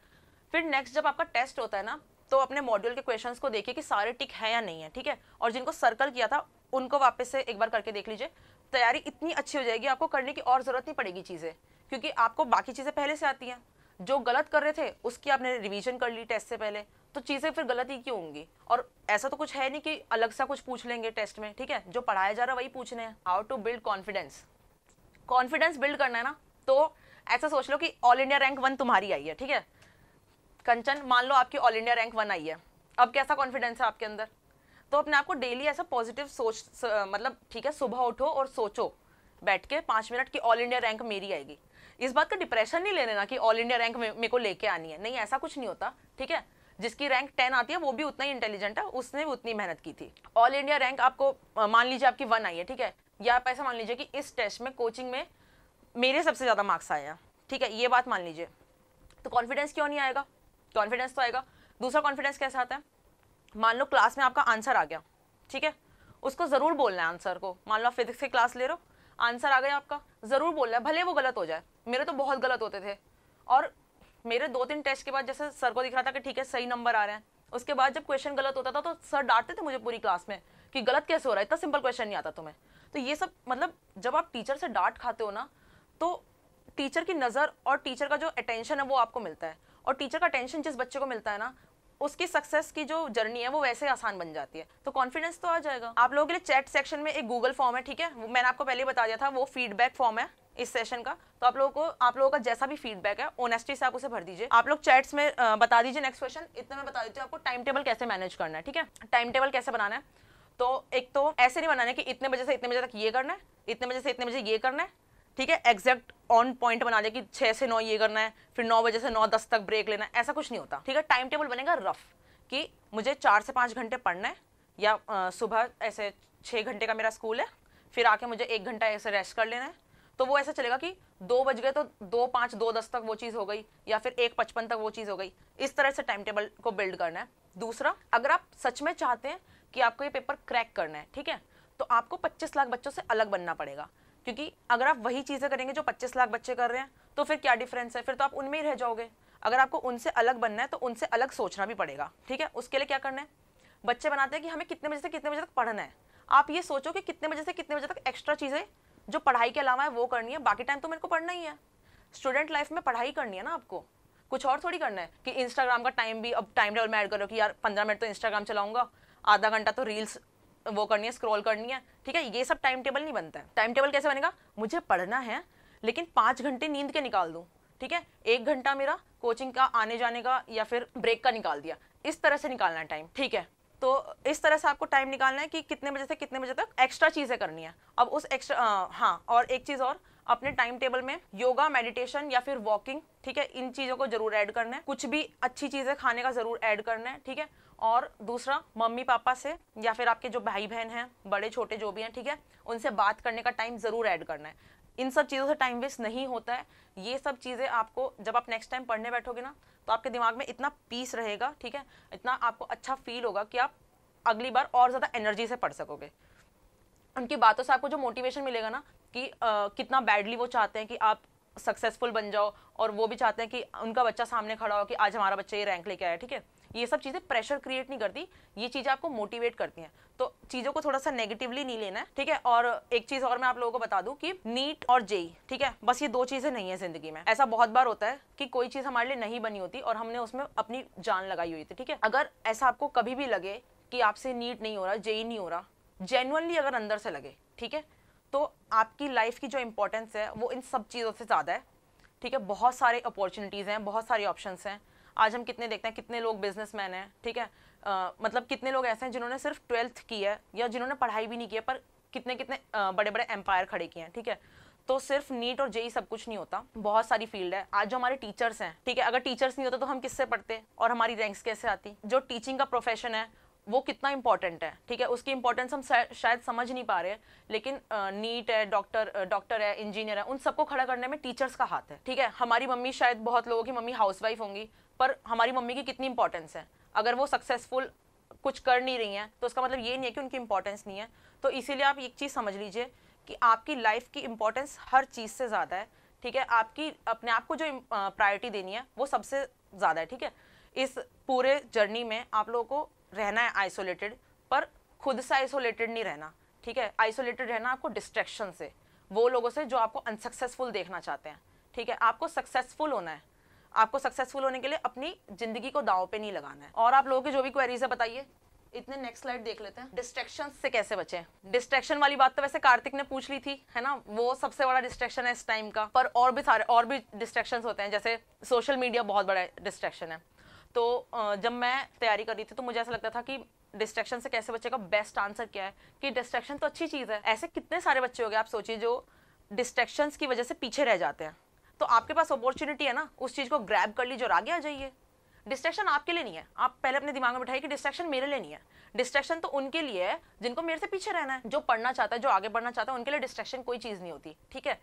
फिर नेक्स्ट जब आपका टेस्ट होता है ना तो अपने मॉड्यूल के क्वेश्चंस को देखिए कि सारे टिक है या नहीं है ठीक है और जिनको सर्कल किया था उनको वापस से एक बार करके देख लीजिए तैयारी इतनी अच्छी हो जाएगी आपको करने की और ज़रूरत नहीं पड़ेगी चीज़ें क्योंकि आपको बाकी चीज़ें पहले से आती हैं जो गलत कर रहे थे उसकी आपने रिविजन कर ली टेस्ट से पहले तो चीज़ें फिर गलत ही क्यों होंगी और ऐसा तो कुछ है नहीं कि अलग सा कुछ पूछ लेंगे टेस्ट में ठीक है जो पढ़ाया जा रहा है वही पूछने हैं how to build confidence confidence build करना है ना तो ऐसा सोच लो कि ऑल इंडिया रैंक वन तुम्हारी आई है ठीक है कंचन मान लो आपकी ऑल इंडिया रैंक वन आई है अब कैसा कॉन्फिडेंस है आपके अंदर तो अपने आपको डेली ऐसा पॉजिटिव सोच स, मतलब ठीक है सुबह उठो और सोचो बैठ के पाँच मिनट की ऑल इंडिया रैंक मेरी आएगी इस बात का डिप्रेशन नहीं ले लेना कि ऑल इंडिया रैंक मेरे को लेके आनी है नहीं ऐसा कुछ नहीं होता ठीक है जिसकी रैंक टेन आती है वो भी उतना ही इंटेलिजेंट है उसने भी उतनी मेहनत की थी ऑल इंडिया रैंक आपको मान लीजिए आपकी वन आई है ठीक है या आप ऐसा मान लीजिए कि इस टेस्ट में कोचिंग में मेरे सबसे ज़्यादा मार्क्स आए हैं ठीक है ये बात मान लीजिए तो कॉन्फिडेंस क्यों नहीं आएगा कॉन्फिडेंस तो आएगा दूसरा कॉन्फिडेंस कैसे आता है मान लो क्लास में आपका आंसर आ गया ठीक है उसको ज़रूर बोलना है आंसर को मान लो आप फिजिक्स की क्लास ले रहे हो आंसर आ गया आपका ज़रूर बोलना है भले वो गलत हो जाए मेरे तो बहुत गलत होते थे और मेरे दो तीन टेस्ट के बाद जैसे सर को दिख रहा था कि ठीक है सही नंबर आ रहे हैं उसके बाद जब क्वेश्चन गलत होता था तो सर डांटते थे मुझे पूरी क्लास में कि गलत कैसे हो रहा है इतना सिंपल क्वेश्चन नहीं आता तुम्हें तो ये सब मतलब जब आप टीचर से डांट खाते हो ना तो टीचर की नज़र और टीचर का जो अटेंशन है वो आपको मिलता है और टीचर का टेंशन जिस बच्चे को मिलता है ना उसकी सक्सेस की जो जर्नी है वो वैसे आसान बन जाती है तो कॉन्फिडेंस तो आ जाएगा आप लोगों के लिए चैट सेक्शन में एक गूगल फॉर्म है ठीक है मैंने आपको पहले बता दिया था वो फीडबैक फॉर्म है इस सेशन का तो आप लोगों को आप लोगों का जैसा भी फीडबैक है ओनेस्टी से आप उसे भर दीजिए आप लोग चैट्स में बता दीजिए नेक्स्ट क्वेश्चन इतने मैं बता दीजिए आपको टाइम टेबल कैसे मैनेज करना है ठीक है टाइम टेबल कैसे बनाना है तो एक तो ऐसे नहीं बनाना है कि इतने बजे से इतने बजे तक ये करना है इतने बजे से इतने बजे ये करना है ठीक है एग्जैक्ट ऑन पॉइंट बना दे कि छः से नौ ये करना है फिर नौ बजे से नौ दस तक ब्रेक लेना है ऐसा कुछ नहीं होता ठीक है टाइम टेबल बनेगा रफ कि मुझे चार से पाँच घंटे पढ़ना है या आ, सुबह ऐसे छः घंटे का मेरा स्कूल है फिर आके मुझे एक घंटा ऐसे रेस्ट कर लेना है तो वो ऐसा चलेगा कि दो बज गए तो दो पाँच दो दस तक वो चीज़ हो गई या फिर एक पचपन तक वो चीज़ हो गई इस तरह से टाइम टेबल को बिल्ड करना है दूसरा अगर आप सच में चाहते हैं कि आपको ये पेपर क्रैक करना है ठीक है तो आपको 25 लाख बच्चों से अलग बनना पड़ेगा क्योंकि अगर आप वही चीज़ें करेंगे जो 25 लाख बच्चे कर रहे हैं तो फिर क्या डिफरेंस है फिर तो आप उनमें ही रह जाओगे अगर आपको उनसे अलग बनना है तो उनसे अलग सोचना भी पड़ेगा ठीक है उसके लिए क्या करना है बच्चे बनाते हैं कि हमें कितने बजे से कितने बजे तक पढ़ना है आप ये सोचो कि कितने बजे से कितने बजे तक एक्स्ट्रा चीज़ें जो पढ़ाई के अलावा है वो करनी है बाकी टाइम तो मेरे को पढ़ना ही है स्टूडेंट लाइफ में पढ़ाई करनी है ना आपको कुछ और थोड़ी करना है कि इंस्टाग्राम का टाइम भी अब टाइम टेबल में ऐड करो कि यार पंद्रह मिनट तो इंस्टाग्राम चलाऊंगा आधा घंटा तो रील्स वो करनी है स्क्रॉल करनी है ठीक है ये सब टाइम टेबल नहीं बनता है टाइम टेबल कैसे बनेगा मुझे पढ़ना है लेकिन पाँच घंटे नींद के निकाल दूँ ठीक है एक घंटा मेरा कोचिंग का आने जाने का या फिर ब्रेक का निकाल दिया इस तरह से निकालना है टाइम ठीक है तो इस तरह से आपको टाइम निकालना है कि कितने बजे से कितने बजे तक एक्स्ट्रा चीज़ें करनी है अब उस एक्स्ट्रा हाँ और एक चीज़ और अपने टाइम टेबल में योगा मेडिटेशन या फिर वॉकिंग ठीक है इन चीज़ों को जरूर ऐड करना है कुछ भी अच्छी चीज़ें खाने का जरूर ऐड करना है ठीक है और दूसरा मम्मी पापा से या फिर आपके जो भाई बहन हैं बड़े छोटे जो भी हैं ठीक है उनसे बात करने का टाइम ज़रूर ऐड करना है इन सब चीज़ों से टाइम वेस्ट नहीं होता है ये सब चीज़ें आपको जब आप नेक्स्ट टाइम पढ़ने बैठोगे ना तो आपके दिमाग में इतना पीस रहेगा ठीक है इतना आपको अच्छा फील होगा कि आप अगली बार और ज़्यादा एनर्जी से पढ़ सकोगे उनकी बातों से आपको जो मोटिवेशन मिलेगा ना कि आ, कितना बैडली वो चाहते हैं कि आप सक्सेसफुल बन जाओ और वो भी चाहते हैं कि उनका बच्चा सामने खड़ा हो कि आज हमारा बच्चा ये रैंक लेके आया ठीक है ये सब चीज़ें प्रेशर क्रिएट नहीं करती ये चीज़ें आपको मोटिवेट करती हैं तो चीज़ों को थोड़ा सा नेगेटिवली नहीं लेना है ठीक है और एक चीज़ और मैं आप लोगों को बता दूँ कि नीट और जेई ठीक है बस ये दो चीज़ें नहीं है ज़िंदगी में ऐसा बहुत बार होता है कि कोई चीज़ हमारे लिए नहीं बनी होती और हमने उसमें अपनी जान लगाई हुई थी ठीक है अगर ऐसा आपको कभी भी लगे कि आपसे नीट नहीं हो रहा जेई नहीं हो रहा जेनुअनली अगर अंदर से लगे ठीक है तो आपकी लाइफ की जो इम्पोर्टेंस है वो इन सब चीज़ों से ज़्यादा है ठीक है बहुत सारे अपॉर्चुनिटीज़ हैं बहुत सारे ऑप्शंस हैं आज हम कितने देखते हैं कितने लोग बिजनेसमैन हैं ठीक है आ, मतलब कितने लोग ऐसे हैं जिन्होंने सिर्फ ट्वेल्थ की है या जिन्होंने पढ़ाई भी नहीं की है पर कितने कितने बड़े बड़े एम्पायर खड़े किए हैं ठीक है तो सिर्फ नीट और जेई सब कुछ नहीं होता बहुत सारी फील्ड है आज जो हमारे टीचर्स हैं ठीक है अगर टीचर्स नहीं होते तो हम किससे पढ़ते और हमारी रैंक्स कैसे आती जो टीचिंग का प्रोफेशन है वो कितना इंपॉर्टेंट है ठीक है उसकी इंपॉर्टेंस हम शायद समझ नहीं पा रहे लेकिन नीट है डॉक्टर डॉक्टर है इंजीनियर है उन सबको खड़ा करने में टीचर्स का हाथ है ठीक है हमारी मम्मी शायद बहुत लोगों की मम्मी हाउसवाइफ होंगी पर हमारी मम्मी की कितनी इंपॉर्टेंस है अगर वो सक्सेसफुल कुछ कर नहीं रही हैं तो उसका मतलब ये नहीं है कि उनकी इंपॉर्टेंस नहीं है तो इसीलिए आप एक चीज़ समझ लीजिए कि आपकी लाइफ की इंपॉर्टेंस हर चीज़ से ज़्यादा है ठीक है आपकी अपने आप को जो प्रायोरिटी देनी है वो सबसे ज़्यादा है ठीक है इस पूरे जर्नी में आप लोगों को रहना है आइसोलेटेड पर खुद से आइसोलेटेड नहीं रहना ठीक है आइसोलेटेड रहना आपको डिस्ट्रैक्शन से वो लोगों से जो आपको अनसक्सेसफुल देखना चाहते हैं ठीक है आपको सक्सेसफुल होना है आपको सक्सेसफुल होने के लिए अपनी जिंदगी को दाव पे नहीं लगाना है और आप लोगों की जो भी क्वेरीज है बताइए इतने नेक्स्ट स्लाइड देख लेते हैं डिस्ट्रेक्शन से कैसे बचे डिस्ट्रेक्शन वाली बात तो वैसे कार्तिक ने पूछ ली थी है ना वो सबसे बड़ा डिस्ट्रेक्शन है इस टाइम का पर और भी सारे और भी डिस्ट्रेक्शन होते हैं जैसे सोशल मीडिया बहुत बड़ा डिस्ट्रेक्शन है तो जब मैं तैयारी कर रही थी तो मुझे ऐसा लगता था कि डिस्ट्रैक्शन से कैसे बच्चे का बेस्ट आंसर क्या है कि डिस्ट्रेक्शन तो अच्छी चीज़ है ऐसे कितने सारे बच्चे हो गए आप सोचिए जो डिस्ट्रैक्शंस की वजह से पीछे रह जाते हैं तो आपके पास अपॉर्चुनिटी है ना उस चीज़ को ग्रैब कर लीजिए और आगे आ जाइए डिस्ट्रैक्शन आपके लिए नहीं है आप पहले अपने दिमाग में बैठाइए कि डिस्ट्रैक्शन मेरे लिए नहीं है डिस्ट्रैक्शन तो उनके लिए है जिनको मेरे से पीछे रहना है जो पढ़ना चाहता है जो आगे बढ़ना चाहता है उनके लिए डिस्ट्रैक्शन कोई चीज़ नहीं होती ठीक है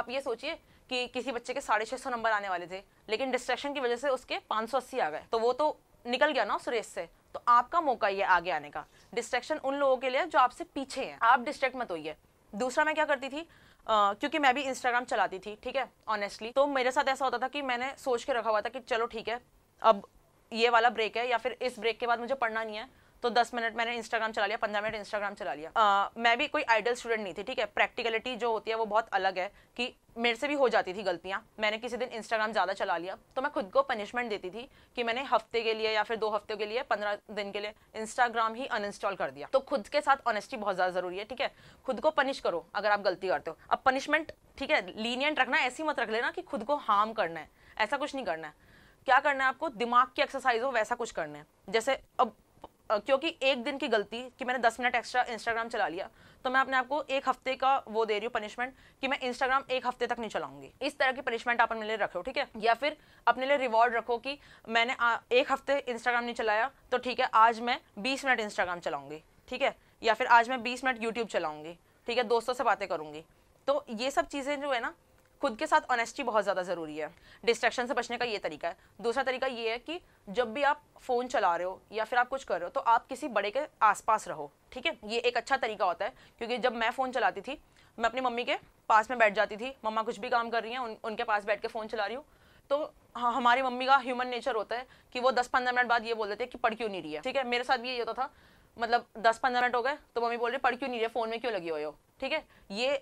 आप ये सोचिए कि किसी बच्चे के साढ़े छः सौ नंबर आने वाले थे लेकिन डिस्ट्रैक्शन की वजह से उसके पाँच सौ अस्सी आ गए तो वो तो निकल गया ना उस रेस से तो आपका मौका ये आगे आने का डिस्ट्रैक्शन उन लोगों के लिए जो आपसे पीछे हैं आप डिस्ट्रैक्ट मत होइए दूसरा मैं क्या करती थी क्योंकि मैं भी इंस्टाग्राम चलाती थी ठीक है ऑनेस्टली तो मेरे साथ ऐसा होता था कि मैंने सोच के रखा हुआ था कि चलो ठीक है अब ये वाला ब्रेक है या फिर इस ब्रेक के बाद मुझे पढ़ना नहीं है तो दस मिनट मैंने इंस्टाग्राम चला लिया पंद्रह मिनट इंस्टाग्राम चला लिया आ, मैं भी कोई आइडल स्टूडेंट नहीं थी ठीक है प्रैक्टिकलिटी जो होती है वो बहुत अलग है कि मेरे से भी हो जाती थी गलतियाँ मैंने किसी दिन इंस्टाग्राम ज़्यादा चला लिया तो मैं खुद को पनिशमेंट देती थी कि मैंने हफ्ते के लिए या फिर दो हफ्ते के लिए पंद्रह दिन के लिए इंस्टाग्राम ही अनइंस्टॉल कर दिया तो खुद के साथ ऑनेस्टी बहुत ज़्यादा ज़रूरी है ठीक है खुद को पनिश करो अगर आप गलती करते हो अब पनिशमेंट ठीक है लीनियंट रखना ऐसी मत रख लेना कि खुद को हार्म करना है ऐसा कुछ नहीं करना है क्या करना है आपको दिमाग की एक्सरसाइज हो वैसा कुछ करना है जैसे अब क्योंकि एक दिन की गलती कि मैंने दस मिनट एक्स्ट्रा इंस्टाग्राम चला लिया तो मैं अपने आपको एक हफ्ते का वो दे रही हूँ पनिशमेंट कि मैं इंस्टाग्राम एक हफ्ते तक नहीं चलाऊंगी इस तरह की पनिशमेंट आप अपने लिए रखो ठीक है या फिर अपने लिए रिवॉर्ड रखो कि मैंने एक हफ्ते इंस्टाग्राम नहीं चलाया तो ठीक है आज मैं बीस मिनट इंस्टाग्राम चलाऊंगी ठीक है या फिर आज मैं बीस मिनट यूट्यूब चलाऊंगी ठीक है दोस्तों से बातें करूंगी तो ये सब चीज़ें जो है ना खुद के साथ ऑनेस्टी बहुत ज़्यादा ज़रूरी है डिस्ट्रैक्शन से बचने का ये तरीका है दूसरा तरीका ये है कि जब भी आप फ़ोन चला रहे हो या फिर आप कुछ कर रहे हो तो आप किसी बड़े के आसपास रहो ठीक है ये एक अच्छा तरीका होता है क्योंकि जब मैं फ़ोन चलाती थी मैं अपनी मम्मी के पास में बैठ जाती थी मम्मा कुछ भी काम कर रही हैं उन, उनके पास बैठ के फ़ोन चला रही हूँ तो हाँ हमारी मम्मी का ह्यूमन नेचर होता है कि वो दस पंद्रह मिनट बाद ये बोल देते हैं कि पढ़ क्यों नहीं रही है ठीक है मेरे साथ भी ये होता था मतलब दस पंद्रह मिनट हो गए तो मम्मी बोल रही पढ़ क्यों नहीं रही है फ़ोन में क्यों लगी हुई हो ठीक है ये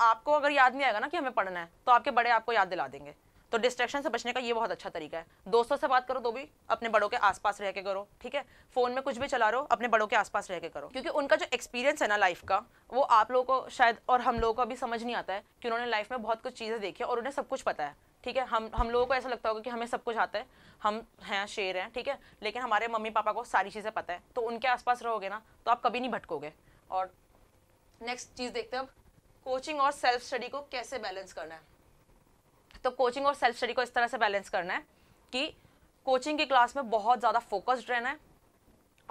आपको अगर याद नहीं आएगा ना कि हमें पढ़ना है तो आपके बड़े आपको याद दिला देंगे तो डिस्ट्रेक्शन से बचने का ये बहुत अच्छा तरीका है दोस्तों से बात करो तो भी अपने बड़ों के आसपास रह के करो ठीक है फोन में कुछ भी चला रहे हो अपने बड़ों के आसपास रह के करो क्योंकि उनका जो एक्सपीरियंस है ना लाइफ का वो आप लोगों को शायद और हम लोगों को अभी समझ नहीं आता है कि उन्होंने लाइफ में बहुत कुछ चीज़ें देखी और उन्हें सब कुछ पता है ठीक है हम हम लोगों को ऐसा लगता होगा कि हमें सब कुछ आता है हम हैं शेर हैं ठीक है लेकिन हमारे मम्मी पापा को सारी चीज़ें पता है तो उनके आसपास रहोगे ना तो आप कभी नहीं भटकोगे और नेक्स्ट चीज़ देखते हैं अब कोचिंग और सेल्फ स्टडी को कैसे बैलेंस करना है तो कोचिंग और सेल्फ स्टडी को इस तरह से बैलेंस करना है कि कोचिंग की क्लास में बहुत ज़्यादा फोकस्ड रहना है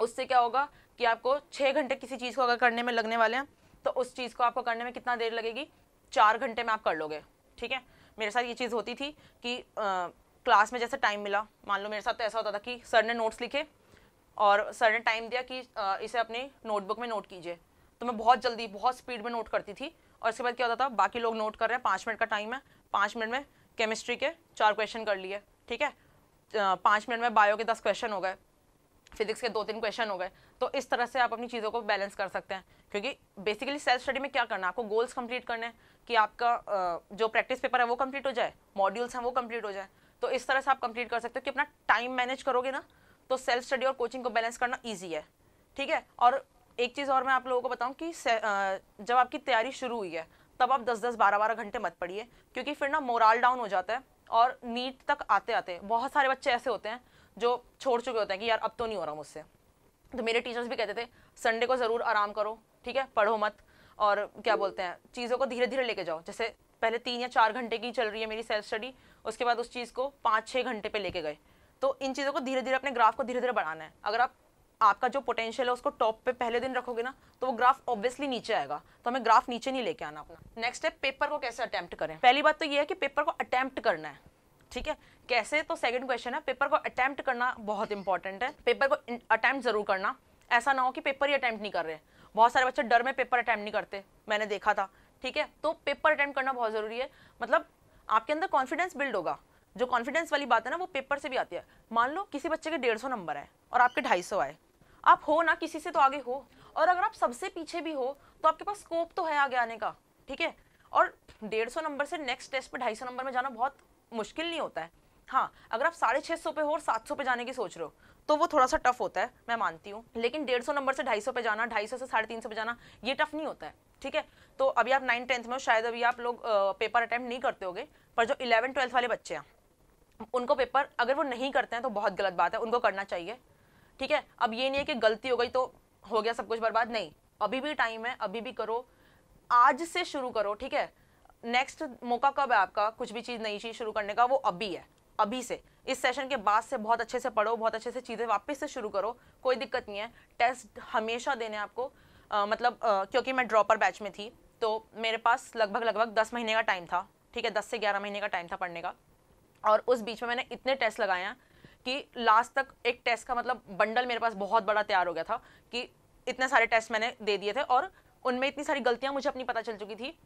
उससे क्या होगा कि आपको छः घंटे किसी चीज़ को अगर करने में लगने वाले हैं तो उस चीज़ को आपको करने में कितना देर लगेगी चार घंटे में आप कर लोगे ठीक है मेरे साथ ये चीज़ होती थी कि आ, क्लास में जैसे टाइम मिला मान लो मेरे साथ तो ऐसा होता था कि सर ने नोट्स लिखे और सर ने टाइम दिया कि आ, इसे अपनी नोटबुक में नोट कीजिए तो मैं बहुत जल्दी बहुत स्पीड में नोट करती थी और इसके बाद क्या होता था बाकी लोग नोट कर रहे हैं पाँच मिनट का टाइम है पाँच मिनट में केमिस्ट्री के चार क्वेश्चन कर लिए ठीक है पाँच मिनट में बायो के दस क्वेश्चन हो गए फिजिक्स के दो तीन क्वेश्चन हो गए तो इस तरह से आप अपनी चीज़ों को बैलेंस कर सकते हैं क्योंकि बेसिकली सेल्फ स्टडी में क्या करना है आपको गोल्स कंप्लीट करने हैं कि आपका जो प्रैक्टिस पेपर है वो कंप्लीट हो जाए मॉड्यूल्स हैं वो कंप्लीट हो जाए तो इस तरह से आप कंप्लीट कर सकते हो कि अपना टाइम मैनेज करोगे ना तो सेल्फ स्टडी और कोचिंग को बैलेंस करना ईजी है ठीक है और एक चीज़ और मैं आप लोगों को बताऊं कि जब आपकी तैयारी शुरू हुई है तब आप 10-10, 12-12 घंटे मत पढ़िए क्योंकि फिर ना मोरल डाउन हो जाता है और नीट तक आते आते बहुत सारे बच्चे ऐसे होते हैं जो छोड़ चुके होते हैं कि यार अब तो नहीं हो रहा मुझसे तो मेरे टीचर्स भी कहते थे संडे को ज़रूर आराम करो ठीक है पढ़ो मत और क्या बोलते हैं चीज़ों को धीरे धीरे लेके जाओ जैसे पहले तीन या चार घंटे की चल रही है मेरी सेल्फ स्टडी उसके बाद उस चीज़ को पाँच छः घंटे पे लेके गए तो इन चीज़ों को धीरे धीरे अपने ग्राफ को धीरे धीरे बढ़ाना है अगर आप आपका जो पोटेंशियल है उसको टॉप पे पहले दिन रखोगे ना तो वो ग्राफ ऑब्वियसली नीचे आएगा तो हमें ग्राफ नीचे नहीं लेके आना अपना नेक्स्ट है पेपर को कैसे अटैम्प्ट करें पहली बात तो ये है कि पेपर को अटैम्प्ट करना है ठीक है कैसे तो सेकंड क्वेश्चन है पेपर को अटैम्प्ट करना बहुत इंपॉर्टेंट है पेपर को अटैम्प्ट जरूर करना ऐसा ना हो कि पेपर ही अटैम्प्ट नहीं कर रहे बहुत सारे बच्चे डर में पेपर अटैम्प्ट नहीं करते मैंने देखा था ठीक है तो पेपर अटैम्प्ट करना बहुत ज़रूरी है मतलब आपके अंदर कॉन्फिडेंस बिल्ड होगा जो कॉन्फिडेंस वाली बात है ना वो पेपर से भी आती है मान लो किसी बच्चे के डेढ़ सौ नंबर आए और आपके ढाई सौ आए आप हो ना किसी से तो आगे हो और अगर आप सबसे पीछे भी हो तो आपके पास स्कोप तो है आगे आने का ठीक है और डेढ़ सौ नंबर से नेक्स्ट टेस्ट पर ढाई सौ नंबर में जाना बहुत मुश्किल नहीं होता है हाँ अगर आप साढ़े छः सौ पे हो और सात सौ पे जाने की सोच रहे हो तो वो थोड़ा सा टफ होता है मैं मानती हूँ लेकिन डेढ़ सौ नंबर से ढाई सौ पे जाना ढाई सौ से साढ़े तीन सौ पे जाना ये टफ नहीं होता है ठीक है तो अभी आप नाइन टेंथ में हो शायद अभी आप लोग पेपर अटैम्प्ट नहीं करते होगे पर जो इलेवन ट्वेल्थ वाले बच्चे हैं उनको पेपर अगर वो नहीं करते हैं तो बहुत गलत बात है उनको करना चाहिए ठीक है अब ये नहीं है कि गलती हो गई तो हो गया सब कुछ बर्बाद नहीं अभी भी टाइम है अभी भी करो आज से शुरू करो ठीक है नेक्स्ट मौका कब है आपका कुछ भी चीज़ नई चीज़ शुरू करने का वो अभी है अभी से इस सेशन के बाद से बहुत अच्छे से पढ़ो बहुत अच्छे से चीज़ें वापस से शुरू करो कोई दिक्कत नहीं है टेस्ट हमेशा देने आपको आ, मतलब आ, क्योंकि मैं ड्रॉपर बैच में थी तो मेरे पास लगभग लगभग दस महीने का टाइम था ठीक है दस से ग्यारह महीने का टाइम था पढ़ने का और उस बीच में मैंने इतने टेस्ट लगाए हैं कि लास्ट तक एक टेस्ट का मतलब बंडल मेरे पास बहुत बड़ा तैयार हो गया था कि इतने सारे टेस्ट मैंने दे दिए थे और उनमें इतनी सारी गलतियाँ मुझे अपनी पता चल चुकी थी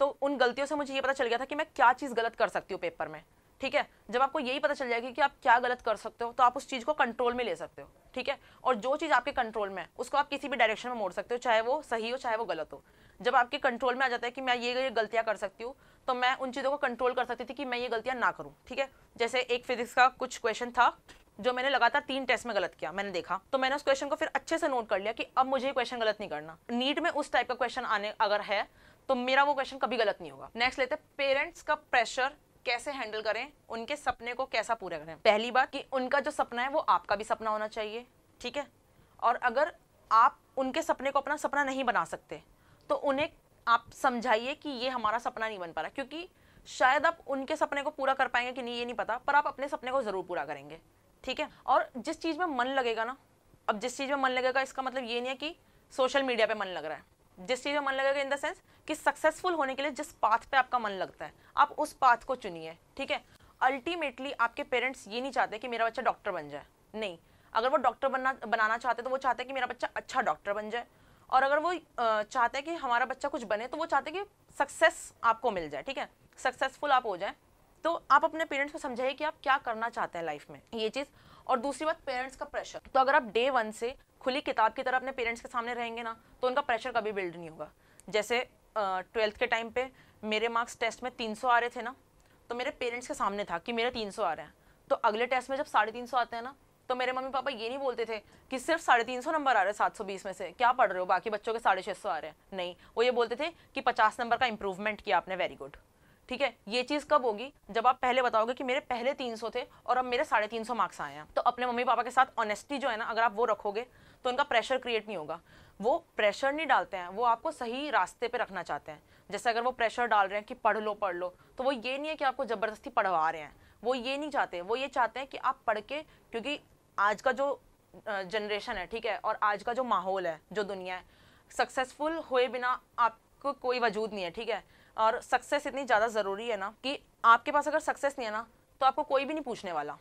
तो उन गलतियों से मुझे ये पता चल गया था कि मैं क्या चीज़ गलत कर सकती हूँ पेपर में ठीक है जब आपको यही पता चल जाएगा कि आप क्या गलत कर सकते हो तो आप उस चीज़ को कंट्रोल में ले सकते हो ठीक है और जो चीज़ आपके कंट्रोल में है उसको आप किसी भी डायरेक्शन में मोड़ सकते हो चाहे वो सही हो चाहे वो गलत हो जब आपके कंट्रोल में आ जाता है कि मैं ये ये गलतियाँ कर सकती हूँ तो मैं उन चीज़ों को कंट्रोल कर सकती थी कि मैं ये गलतियाँ ना करूँ ठीक है जैसे एक फिजिक्स का कुछ क्वेश्चन था जो मैंने लगातार तीन टेस्ट में गलत किया मैंने देखा तो मैंने उस क्वेश्चन को फिर अच्छे से नोट कर लिया कि अब मुझे ये क्वेश्चन गलत नहीं करना नीट में उस टाइप का क्वेश्चन आने अगर है तो मेरा वो क्वेश्चन कभी गलत नहीं होगा नेक्स्ट लेते पेरेंट्स का प्रेशर कैसे हैंडल करें उनके सपने को कैसा पूरा करें पहली बात कि उनका जो सपना है वो आपका भी सपना होना चाहिए ठीक है और अगर आप उनके सपने को अपना सपना नहीं बना सकते तो उन्हें आप समझाइए कि ये हमारा सपना नहीं बन पा रहा क्योंकि शायद आप उनके सपने को पूरा कर पाएंगे कि नहीं ये नहीं पता पर आप अपने सपने को ज़रूर पूरा करेंगे ठीक है और जिस चीज़ में मन लगेगा ना अब जिस चीज़ में मन लगेगा इसका मतलब ये नहीं है कि सोशल मीडिया पे मन लग रहा है जिस चीज़ में मन लगेगा इन द सेंस कि सक्सेसफुल होने के लिए जिस पाथ पे आपका मन लगता है आप उस पाथ को चुनिए ठीक है अल्टीमेटली आपके पेरेंट्स ये नहीं चाहते कि मेरा बच्चा डॉक्टर बन जाए नहीं अगर वो डॉक्टर बनना बनाना चाहते तो वो चाहते कि मेरा बच्चा अच्छा डॉक्टर बन जाए और अगर वो चाहते हैं कि हमारा बच्चा कुछ बने तो वो चाहते हैं कि सक्सेस आपको मिल जाए ठीक है सक्सेसफुल आप हो जाए तो आप अपने पेरेंट्स को समझाइए कि आप क्या करना चाहते हैं लाइफ में ये चीज़ और दूसरी बात पेरेंट्स का प्रेशर तो अगर आप डे वन से खुली किताब की तरह अपने पेरेंट्स के सामने रहेंगे ना तो उनका प्रेशर कभी बिल्ड नहीं होगा जैसे ट्वेल्थ के टाइम पे मेरे मार्क्स टेस्ट में तीन आ रहे थे ना तो मेरे पेरेंट्स के सामने था कि मेरे तीन आ रहे हैं तो अगले टेस्ट में जब साढ़े तीन सौ आते हैं ना तो मेरे मम्मी पापा ये नहीं बोलते थे कि सिर्फ साढ़े तीन सौ नंबर आ रहे हैं सात सौ बीस में से क्या पढ़ रहे हो बाकी बच्चों के साढ़े छः सौ आ रहे हैं नहीं वो ये बोलते थे कि पचास नंबर का इंप्रूवमेंट किया आपने वेरी गुड ठीक है ये चीज़ कब होगी जब आप पहले बताओगे कि मेरे पहले तीन सौ थे और अब मेरे साढ़े तीन सौ मार्क्स आए हैं तो अपने मम्मी पापा के साथ ऑनेस्टी जो है ना अगर आप वो रखोगे तो उनका प्रेशर क्रिएट नहीं होगा वो प्रेशर नहीं डालते हैं वो आपको सही रास्ते पे रखना चाहते हैं जैसे अगर वो प्रेशर डाल रहे हैं कि पढ़ लो पढ़ लो तो वो ये नहीं है कि आपको ज़बरदस्ती पढ़वा रहे हैं वो ये नहीं चाहते वो ये चाहते हैं कि आप पढ़ के क्योंकि आज का जो जनरेशन है ठीक है और आज का जो माहौल है जो दुनिया है सक्सेसफुल हुए बिना आपको कोई वजूद नहीं है ठीक है और सक्सेस इतनी ज़्यादा ज़रूरी है ना कि आपके पास अगर सक्सेस नहीं है ना तो आपको कोई भी नहीं पूछने वाला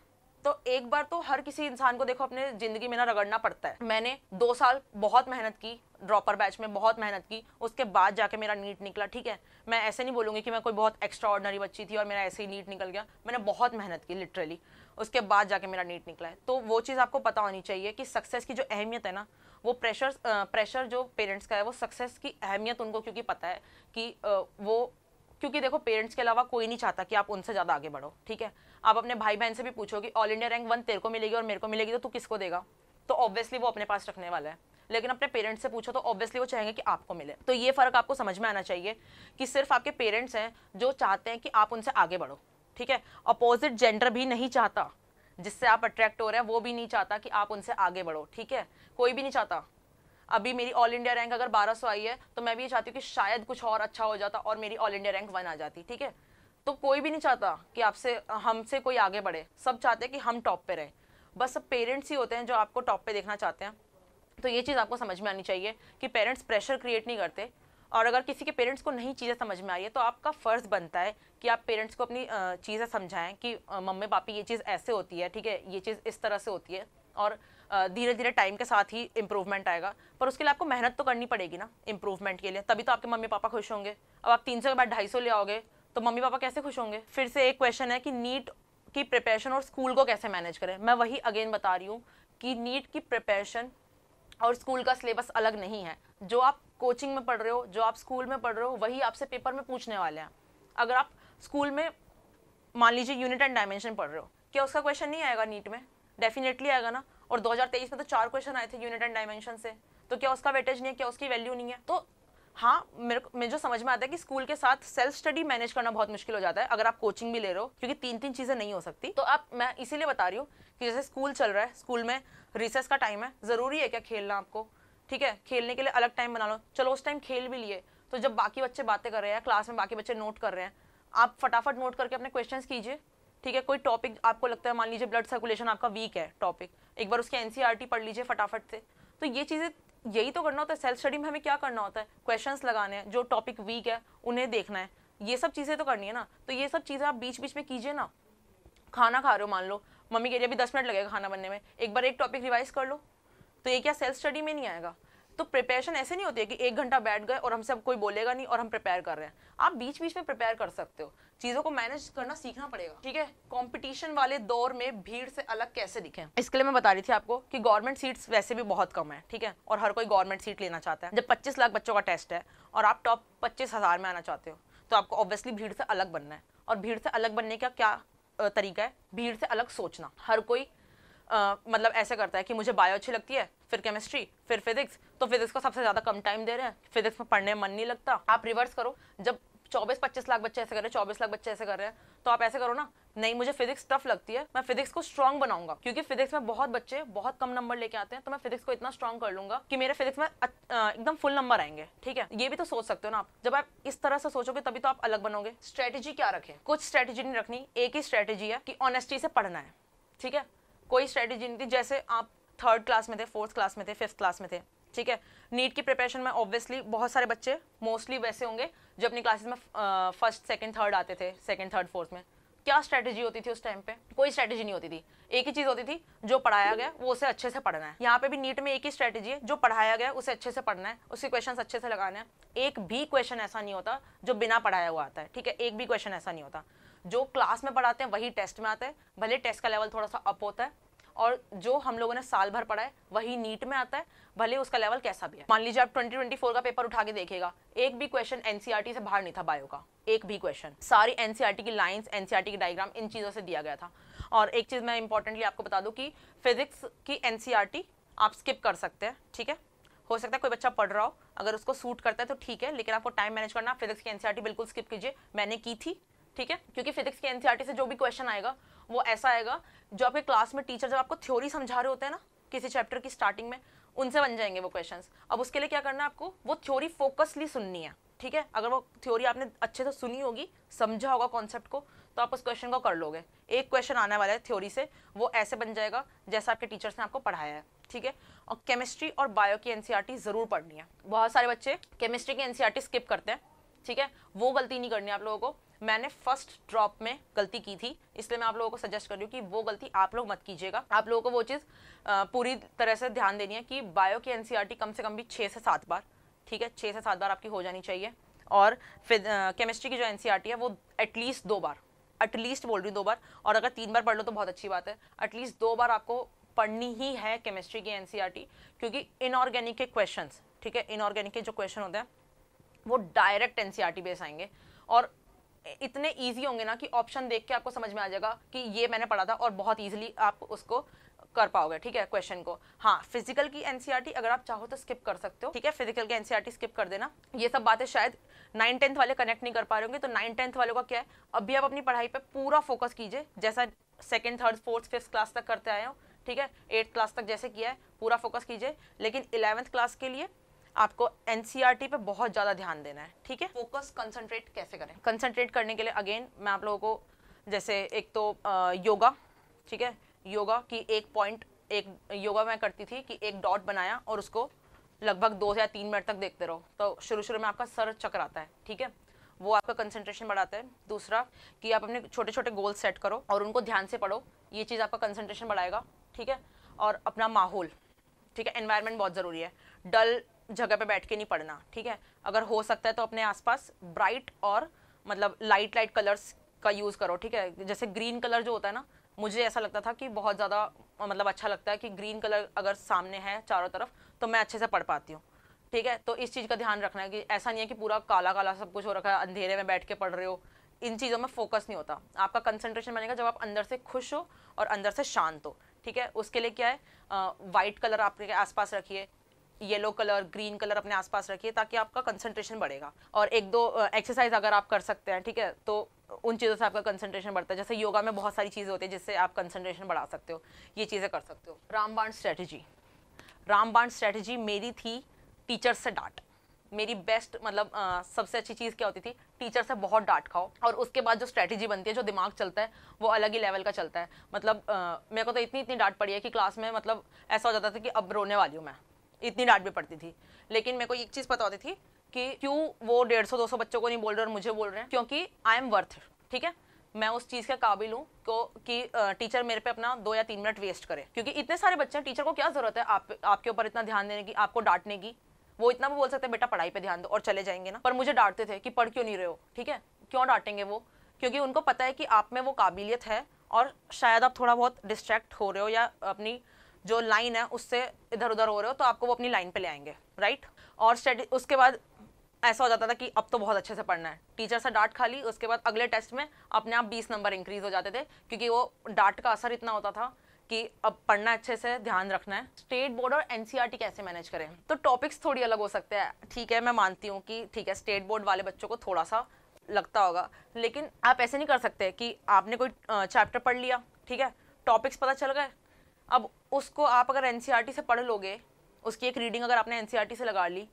तो एक बार तो हर किसी इंसान को देखो अपने ज़िंदगी में ना रगड़ना पड़ता है मैंने दो साल बहुत मेहनत की ड्रॉपर बैच में बहुत मेहनत की उसके बाद जाके मेरा नीट निकला ठीक है मैं ऐसे नहीं बोलूँगी कि मैं कोई बहुत एक्स्ट्रा ऑर्डनरी बच्ची थी और मेरा ऐसे ही नीट निकल गया मैंने बहुत मेहनत की लिटरली उसके बाद जाके मेरा नीट निकला है तो वो चीज़ आपको पता होनी चाहिए कि सक्सेस की जो अहमियत है ना वो प्रेशर प्रेशर जो पेरेंट्स का है वो सक्सेस की अहमियत उनको क्योंकि पता है कि वो क्योंकि देखो पेरेंट्स के अलावा कोई नहीं चाहता कि आप उनसे ज़्यादा आगे बढ़ो ठीक है आप अपने भाई बहन से भी पूछो कि ऑल इंडिया रैंक वन तेरे को मिलेगी और मेरे को मिलेगी तो तू किसको देगा तो ऑब्वियसली वो अपने पास रखने वाला है लेकिन अपने पेरेंट्स से पूछो तो ऑब्वियसली वो चाहेंगे कि आपको मिले तो ये फ़र्क आपको समझ में आना चाहिए कि सिर्फ आपके पेरेंट्स हैं जो चाहते हैं कि आप उनसे आगे बढ़ो ठीक है अपोजिट जेंडर भी नहीं चाहता जिससे आप अट्रैक्ट हो रहे हैं वो भी नहीं चाहता कि आप उनसे आगे बढ़ो ठीक है कोई भी नहीं चाहता अभी मेरी ऑल इंडिया रैंक अगर 1200 आई है तो मैं भी ये चाहती हूँ कि शायद कुछ और अच्छा हो जाता और मेरी ऑल इंडिया रैंक वन आ जाती ठीक है तो कोई भी नहीं चाहता कि आपसे हमसे कोई आगे बढ़े सब चाहते हैं कि हम टॉप पे रहें बस पेरेंट्स ही होते हैं जो आपको टॉप पे देखना चाहते हैं तो ये चीज़ आपको समझ में आनी चाहिए कि पेरेंट्स प्रेशर क्रिएट नहीं करते और अगर किसी के पेरेंट्स को नहीं चीज़ें समझ में आई है तो आपका फ़र्ज़ बनता है कि आप पेरेंट्स को अपनी चीज़ें समझाएं कि मम्मी पापी ये चीज़ ऐसे होती है ठीक है ये चीज़ इस तरह से होती है और धीरे धीरे टाइम के साथ ही इम्प्रूवमेंट आएगा पर उसके लिए आपको मेहनत तो करनी पड़ेगी ना इम्प्रूवमेंट के लिए तभी तो आपके मम्मी पापा खुश होंगे अब आप तीन सौ के बाद ढाई सौ ले आओगे तो मम्मी पापा कैसे खुश होंगे फिर से एक क्वेश्चन है कि नीट की प्रिपरेशन और स्कूल को कैसे मैनेज करें मैं वही अगेन बता रही हूँ कि नीट की प्रिपरेशन और स्कूल का सिलेबस अलग नहीं है जो आप कोचिंग में पढ़ रहे हो जो आप स्कूल में पढ़ रहे हो वही आपसे पेपर में पूछने वाले हैं अगर आप स्कूल में मान लीजिए यूनिट एंड डायमेंशन पढ़ रहे हो क्या उसका क्वेश्चन नहीं आएगा नीट में डेफिनेटली आएगा ना और 2023 में तो चार क्वेश्चन आए थे यूनिट एंड डायमेंशन से तो क्या उसका वेटेज नहीं है क्या उसकी वैल्यू नहीं है तो हाँ मेरे मुझे जो समझ में आता है कि स्कूल के साथ सेल्फ स्टडी मैनेज करना बहुत मुश्किल हो जाता है अगर आप कोचिंग भी ले रहे हो क्योंकि तीन तीन चीज़ें नहीं हो सकती तो आप मैं इसीलिए बता रही हूँ कि जैसे स्कूल चल रहा है स्कूल में रिसेस का टाइम है ज़रूरी है क्या खेलना आपको ठीक है खेलने के लिए अलग टाइम बना लो चलो उस टाइम खेल भी लिए तो जब बाकी बच्चे बातें कर रहे हैं क्लास में बाकी बच्चे नोट कर रहे हैं आप फटाफट नोट करके अपने क्वेश्चंस कीजिए ठीक है कोई टॉपिक आपको लगता है मान लीजिए ब्लड सर्कुलेशन आपका वीक है टॉपिक एक बार उसकी एनसीईआरटी e पढ़ लीजिए फटाफट से तो ये चीज़ें यही तो करना होता है सेल्फ स्टडी में हमें क्या करना होता है क्वेश्चन लगाने हैं जो टॉपिक वीक है उन्हें देखना है ये सब चीज़ें तो करनी है ना तो ये सब चीज़ें आप बीच बीच में कीजिए ना खाना खा रहे हो मान लो मम्मी कह रही है अभी दस मिनट लगेगा खाना बनने में एक बार एक टॉपिक रिवाइज कर लो तो ये क्या सेल्फ स्टडी में नहीं आएगा तो प्रिपरेशन ऐसे नहीं होती है कि एक घंटा बैठ गए और हमसे अब कोई बोलेगा नहीं और हम प्रिपेयर कर रहे हैं आप बीच बीच में प्रिपेयर कर सकते हो चीज़ों को मैनेज करना सीखना पड़ेगा ठीक है कंपटीशन वाले दौर में भीड़ से अलग कैसे दिखे इसके लिए मैं बता रही थी आपको कि गवर्नमेंट सीट्स वैसे भी बहुत कम है ठीक है और हर कोई गवर्नमेंट सीट लेना चाहता है जब पच्चीस लाख बच्चों का टेस्ट है और आप टॉप पच्चीस हज़ार में आना चाहते हो तो आपको ऑब्वियसली भीड़ से अलग बनना है और भीड़ से अलग बनने का क्या तरीका है भीड़ से अलग सोचना हर कोई आ, मतलब ऐसे करता है कि मुझे बायो अच्छी लगती है फिर केमिस्ट्री फिर फिजिक्स तो फिजिक्स को सबसे ज़्यादा कम टाइम दे रहे हैं फिजिक्स में पढ़ने मन नहीं लगता आप रिवर्स करो जब चौबीस पच्चीस लाख बच्चे ऐसे कर रहे हैं चौबीस लाख बच्चे ऐसे कर रहे हैं तो आप ऐसे करो ना नहीं मुझे फिजिक्स टफ लगती है मैं फिजिक्स को स्ट्रॉन्ग बनाऊंगा क्योंकि फिजिक्स में बहुत बच्चे बहुत कम नंबर लेके आते हैं तो मैं फिजिक्स को इतना स्ट्रॉन्ग कर लूंगा कि मेरे फिजिक्स में एकदम फुल नंबर आएंगे ठीक है ये भी तो सोच सकते हो ना आप जब आप इस तरह से सोचोगे तभी तो आप अलग बनोगे स्ट्रेटेजी क्या रखें कुछ स्ट्रेटेजी नहीं रखनी एक ही स्ट्रेटेजी है कि ऑनेस्टी से पढ़ना है ठीक है कोई स्ट्रेटेजी नहीं थी जैसे आप थर्ड क्लास में थे फोर्थ क्लास में थे फिफ्थ क्लास में थे ठीक है नीट की प्रिपरेशन में ऑब्वियसली बहुत सारे बच्चे मोस्टली वैसे होंगे जो अपनी क्लासेस में फर्स्ट सेकंड थर्ड आते थे सेकंड थर्ड फोर्थ में क्या स्ट्रैटेजी होती थी उस टाइम पे कोई स्ट्रैटेजी नहीं होती थी एक ही चीज़ होती थी जो पढ़ाया गया वो उसे अच्छे से पढ़ना है यहाँ पे भी नीट में एक ही स्ट्रेटजी है जो पढ़ाया गया उसे अच्छे से पढ़ना है उसके क्वेश्चन अच्छे से लगाना है एक भी क्वेश्चन ऐसा नहीं होता जो बिना पढ़ाया हुआ आता है ठीक है एक भी क्वेश्चन ऐसा नहीं होता जो क्लास में पढ़ाते हैं वही टेस्ट में आता है भले टेस्ट का लेवल थोड़ा सा अप होता है और जो हम लोगों ने साल भर पढ़ा है वही नीट में आता है भले उसका लेवल कैसा भी है मान लीजिए आप 2024 का पेपर उठा के देखेगा एक भी क्वेश्चन एनसीईआरटी e से बाहर नहीं था बायो का एक भी क्वेश्चन सारी एनसीईआरटी e की लाइंस एनसीईआरटी e की डायग्राम इन चीज़ों से दिया गया था और एक चीज़ मैं इंपॉर्टेंटली आपको बता दूँ कि फिजिक्स की एन आप स्किप कर सकते हैं ठीक है हो सकता है कोई बच्चा पढ़ रहा हो अगर उसको सूट करता है तो ठीक है लेकिन आपको टाइम मैनेज करना फिजिक्स की एनसीआरटी बिल्कुल स्किप कीजिए मैंने की थी ठीक है क्योंकि फिजिक्स के एनसीईआरटी e से जो भी क्वेश्चन आएगा वो ऐसा आएगा जो आपके क्लास में टीचर जब आपको थ्योरी समझा रहे होते हैं ना किसी चैप्टर की स्टार्टिंग में उनसे बन जाएंगे वो क्वेश्चंस अब उसके लिए क्या करना है आपको वो थ्योरी फोकसली सुननी है ठीक है अगर वो थ्योरी आपने अच्छे से सुनी होगी समझा होगा कॉन्सेप्ट को तो आप उस क्वेश्चन को कर लोगे एक क्वेश्चन आने वाला है थ्योरी से वो ऐसे बन जाएगा जैसा आपके टीचर्स ने आपको पढ़ाया है ठीक है और केमिस्ट्री और बायो की एनसीईआरटी e ज़रूर पढ़नी है बहुत सारे बच्चे केमिस्ट्री की एनसीईआरटी स्किप e करते हैं ठीक है वो गलती नहीं करनी आप लोगों को मैंने फर्स्ट ड्रॉप में गलती की थी इसलिए मैं आप लोगों को सजेस्ट कर रही हूँ कि वो गलती आप लोग मत कीजिएगा आप लोगों को वो चीज़ पूरी तरह से ध्यान देनी है कि बायो की एन e कम से कम भी छः से सात बार ठीक है छः से सात बार आपकी हो जानी चाहिए और फिर केमिस्ट्री की जो एन e है वो एटलीस्ट दो बार एटलीस्ट बोल रही हूँ दो बार और अगर तीन बार पढ़ लो तो बहुत अच्छी बात है एटलीस्ट दो बार आपको पढ़नी ही है केमिस्ट्री की एन e क्योंकि इनऑर्गेनिक के क्वेश्चन ठीक है इनऑर्गेनिक के जो क्वेश्चन होते हैं वो डायरेक्ट एनसीईआरटी बेस आएंगे और इतने इजी होंगे ना कि ऑप्शन देख के आपको समझ में आ जाएगा कि ये मैंने पढ़ा था और बहुत ईजिली आप उसको कर पाओगे ठीक है क्वेश्चन को हाँ फिजिकल की एनसीईआरटी e अगर आप चाहो तो स्किप कर सकते हो ठीक है फिजिकल की एनसीईआरटी स्किप e कर देना ये सब बातें शायद नाइन टेंथ वाले कनेक्ट नहीं कर पा रहे होंगे तो नाइन टेंथ वालों का क्या है अभी आप अपनी पढ़ाई पर पूरा फोकस कीजिए जैसा second third fourth fifth class तक करते आए हो ठीक है एट्थ क्लास तक जैसे किया है पूरा फोकस कीजिए लेकिन इलेवंथ क्लास के लिए आपको एनसीईआरटी e पे बहुत ज़्यादा ध्यान देना है ठीक है फोकस कंसंट्रेट कैसे करें कंसंट्रेट करने के लिए अगेन मैं आप लोगों को जैसे एक तो आ, योगा ठीक है योगा की एक पॉइंट एक योगा मैं करती थी कि एक डॉट बनाया और उसको लगभग दो या तीन मिनट तक देखते रहो तो शुरू शुरू में आपका सर चक्र आता है ठीक है वो आपका कंसंट्रेशन बढ़ाता है दूसरा कि आप अपने छोटे छोटे गोल सेट करो और उनको ध्यान से पढ़ो ये चीज़ आपका कंसंट्रेशन बढ़ाएगा ठीक है और अपना माहौल ठीक है एनवायरनमेंट बहुत ज़रूरी है डल जगह पे बैठ के नहीं पढ़ना ठीक है अगर हो सकता है तो अपने आसपास ब्राइट और मतलब लाइट लाइट कलर्स का यूज़ करो ठीक है जैसे ग्रीन कलर जो होता है ना मुझे ऐसा लगता था कि बहुत ज़्यादा मतलब अच्छा लगता है कि ग्रीन कलर अगर सामने है चारों तरफ तो मैं अच्छे से पढ़ पाती हूँ ठीक है तो इस चीज़ का ध्यान रखना है कि ऐसा नहीं है कि पूरा काला काला सब कुछ हो रखा है अंधेरे में बैठ के पढ़ रहे हो इन चीज़ों में फोकस नहीं होता आपका कंसंट्रेशन बनेगा जब आप अंदर से खुश हो और अंदर से शांत हो ठीक है उसके लिए क्या है वाइट कलर आपके आसपास रखिए येलो कलर ग्रीन कलर अपने आसपास रखिए ताकि आपका कंसंट्रेशन बढ़ेगा और एक दो एक्सरसाइज अगर आप कर सकते हैं ठीक है तो उन चीज़ों से आपका कंसंट्रेशन बढ़ता है जैसे योगा में बहुत सारी चीज़ें होती है जिससे आप कंसंट्रेशन बढ़ा सकते हो ये चीज़ें कर सकते हो रामबाण स्ट्रैटेजी रामबाण स्ट्रैटेजी मेरी थी टीचर से डांट मेरी बेस्ट मतलब आ, सबसे अच्छी चीज़ क्या होती थी टीचर से बहुत डांट खाओ और उसके बाद जो स्ट्रैटेजी बनती है जो दिमाग चलता है वो अलग ही लेवल का चलता है मतलब आ, मेरे को तो इतनी इतनी डांट पड़ी है कि क्लास में मतलब ऐसा हो जाता था कि अब रोने वाली हूँ मैं इतनी डांट भी पड़ती थी लेकिन मेरे को एक चीज़ पता होती थी कि क्यों वो डेढ़ सौ दो सौ बच्चों को नहीं बोल रहे और मुझे बोल रहे हैं क्योंकि आई एम वर्थ ठीक है मैं उस चीज़ के काबिल हूँ कि टीचर मेरे पे अपना दो या तीन मिनट वेस्ट करे क्योंकि इतने सारे बच्चे हैं टीचर को क्या ज़रूरत है आप आपके ऊपर इतना ध्यान देने की आपको डांटने की वो इतना भी बोल सकते हैं बेटा पढ़ाई पे ध्यान दो और चले जाएंगे ना पर मुझे डांटते थे कि पढ़ क्यों नहीं रहे हो ठीक है क्यों डांटेंगे वो क्योंकि उनको पता है कि आप में वो काबिलियत है और शायद आप थोड़ा बहुत डिस्ट्रैक्ट हो रहे हो या अपनी जो लाइन है उससे इधर उधर हो रहे हो तो आपको वो अपनी लाइन पे ले आएंगे राइट और स्टडी उसके बाद ऐसा हो जाता था कि अब तो बहुत अच्छे से पढ़ना है टीचर से डांट खा ली उसके बाद अगले टेस्ट में अपने आप बीस नंबर इंक्रीज हो जाते थे क्योंकि वो डांट का असर इतना होता था कि अब पढ़ना अच्छे से ध्यान रखना है स्टेट बोर्ड और एनसीईआरटी e कैसे मैनेज करें तो टॉपिक्स थोड़ी अलग हो सकते हैं ठीक है मैं मानती हूँ कि ठीक है स्टेट बोर्ड वाले बच्चों को थोड़ा सा लगता होगा लेकिन आप ऐसे नहीं कर सकते कि आपने कोई चैप्टर पढ़ लिया ठीक है टॉपिक्स पता चल गए अब उसको आप अगर एन e से पढ़ लोगे उसकी एक रीडिंग अगर आपने एन e से लगा ली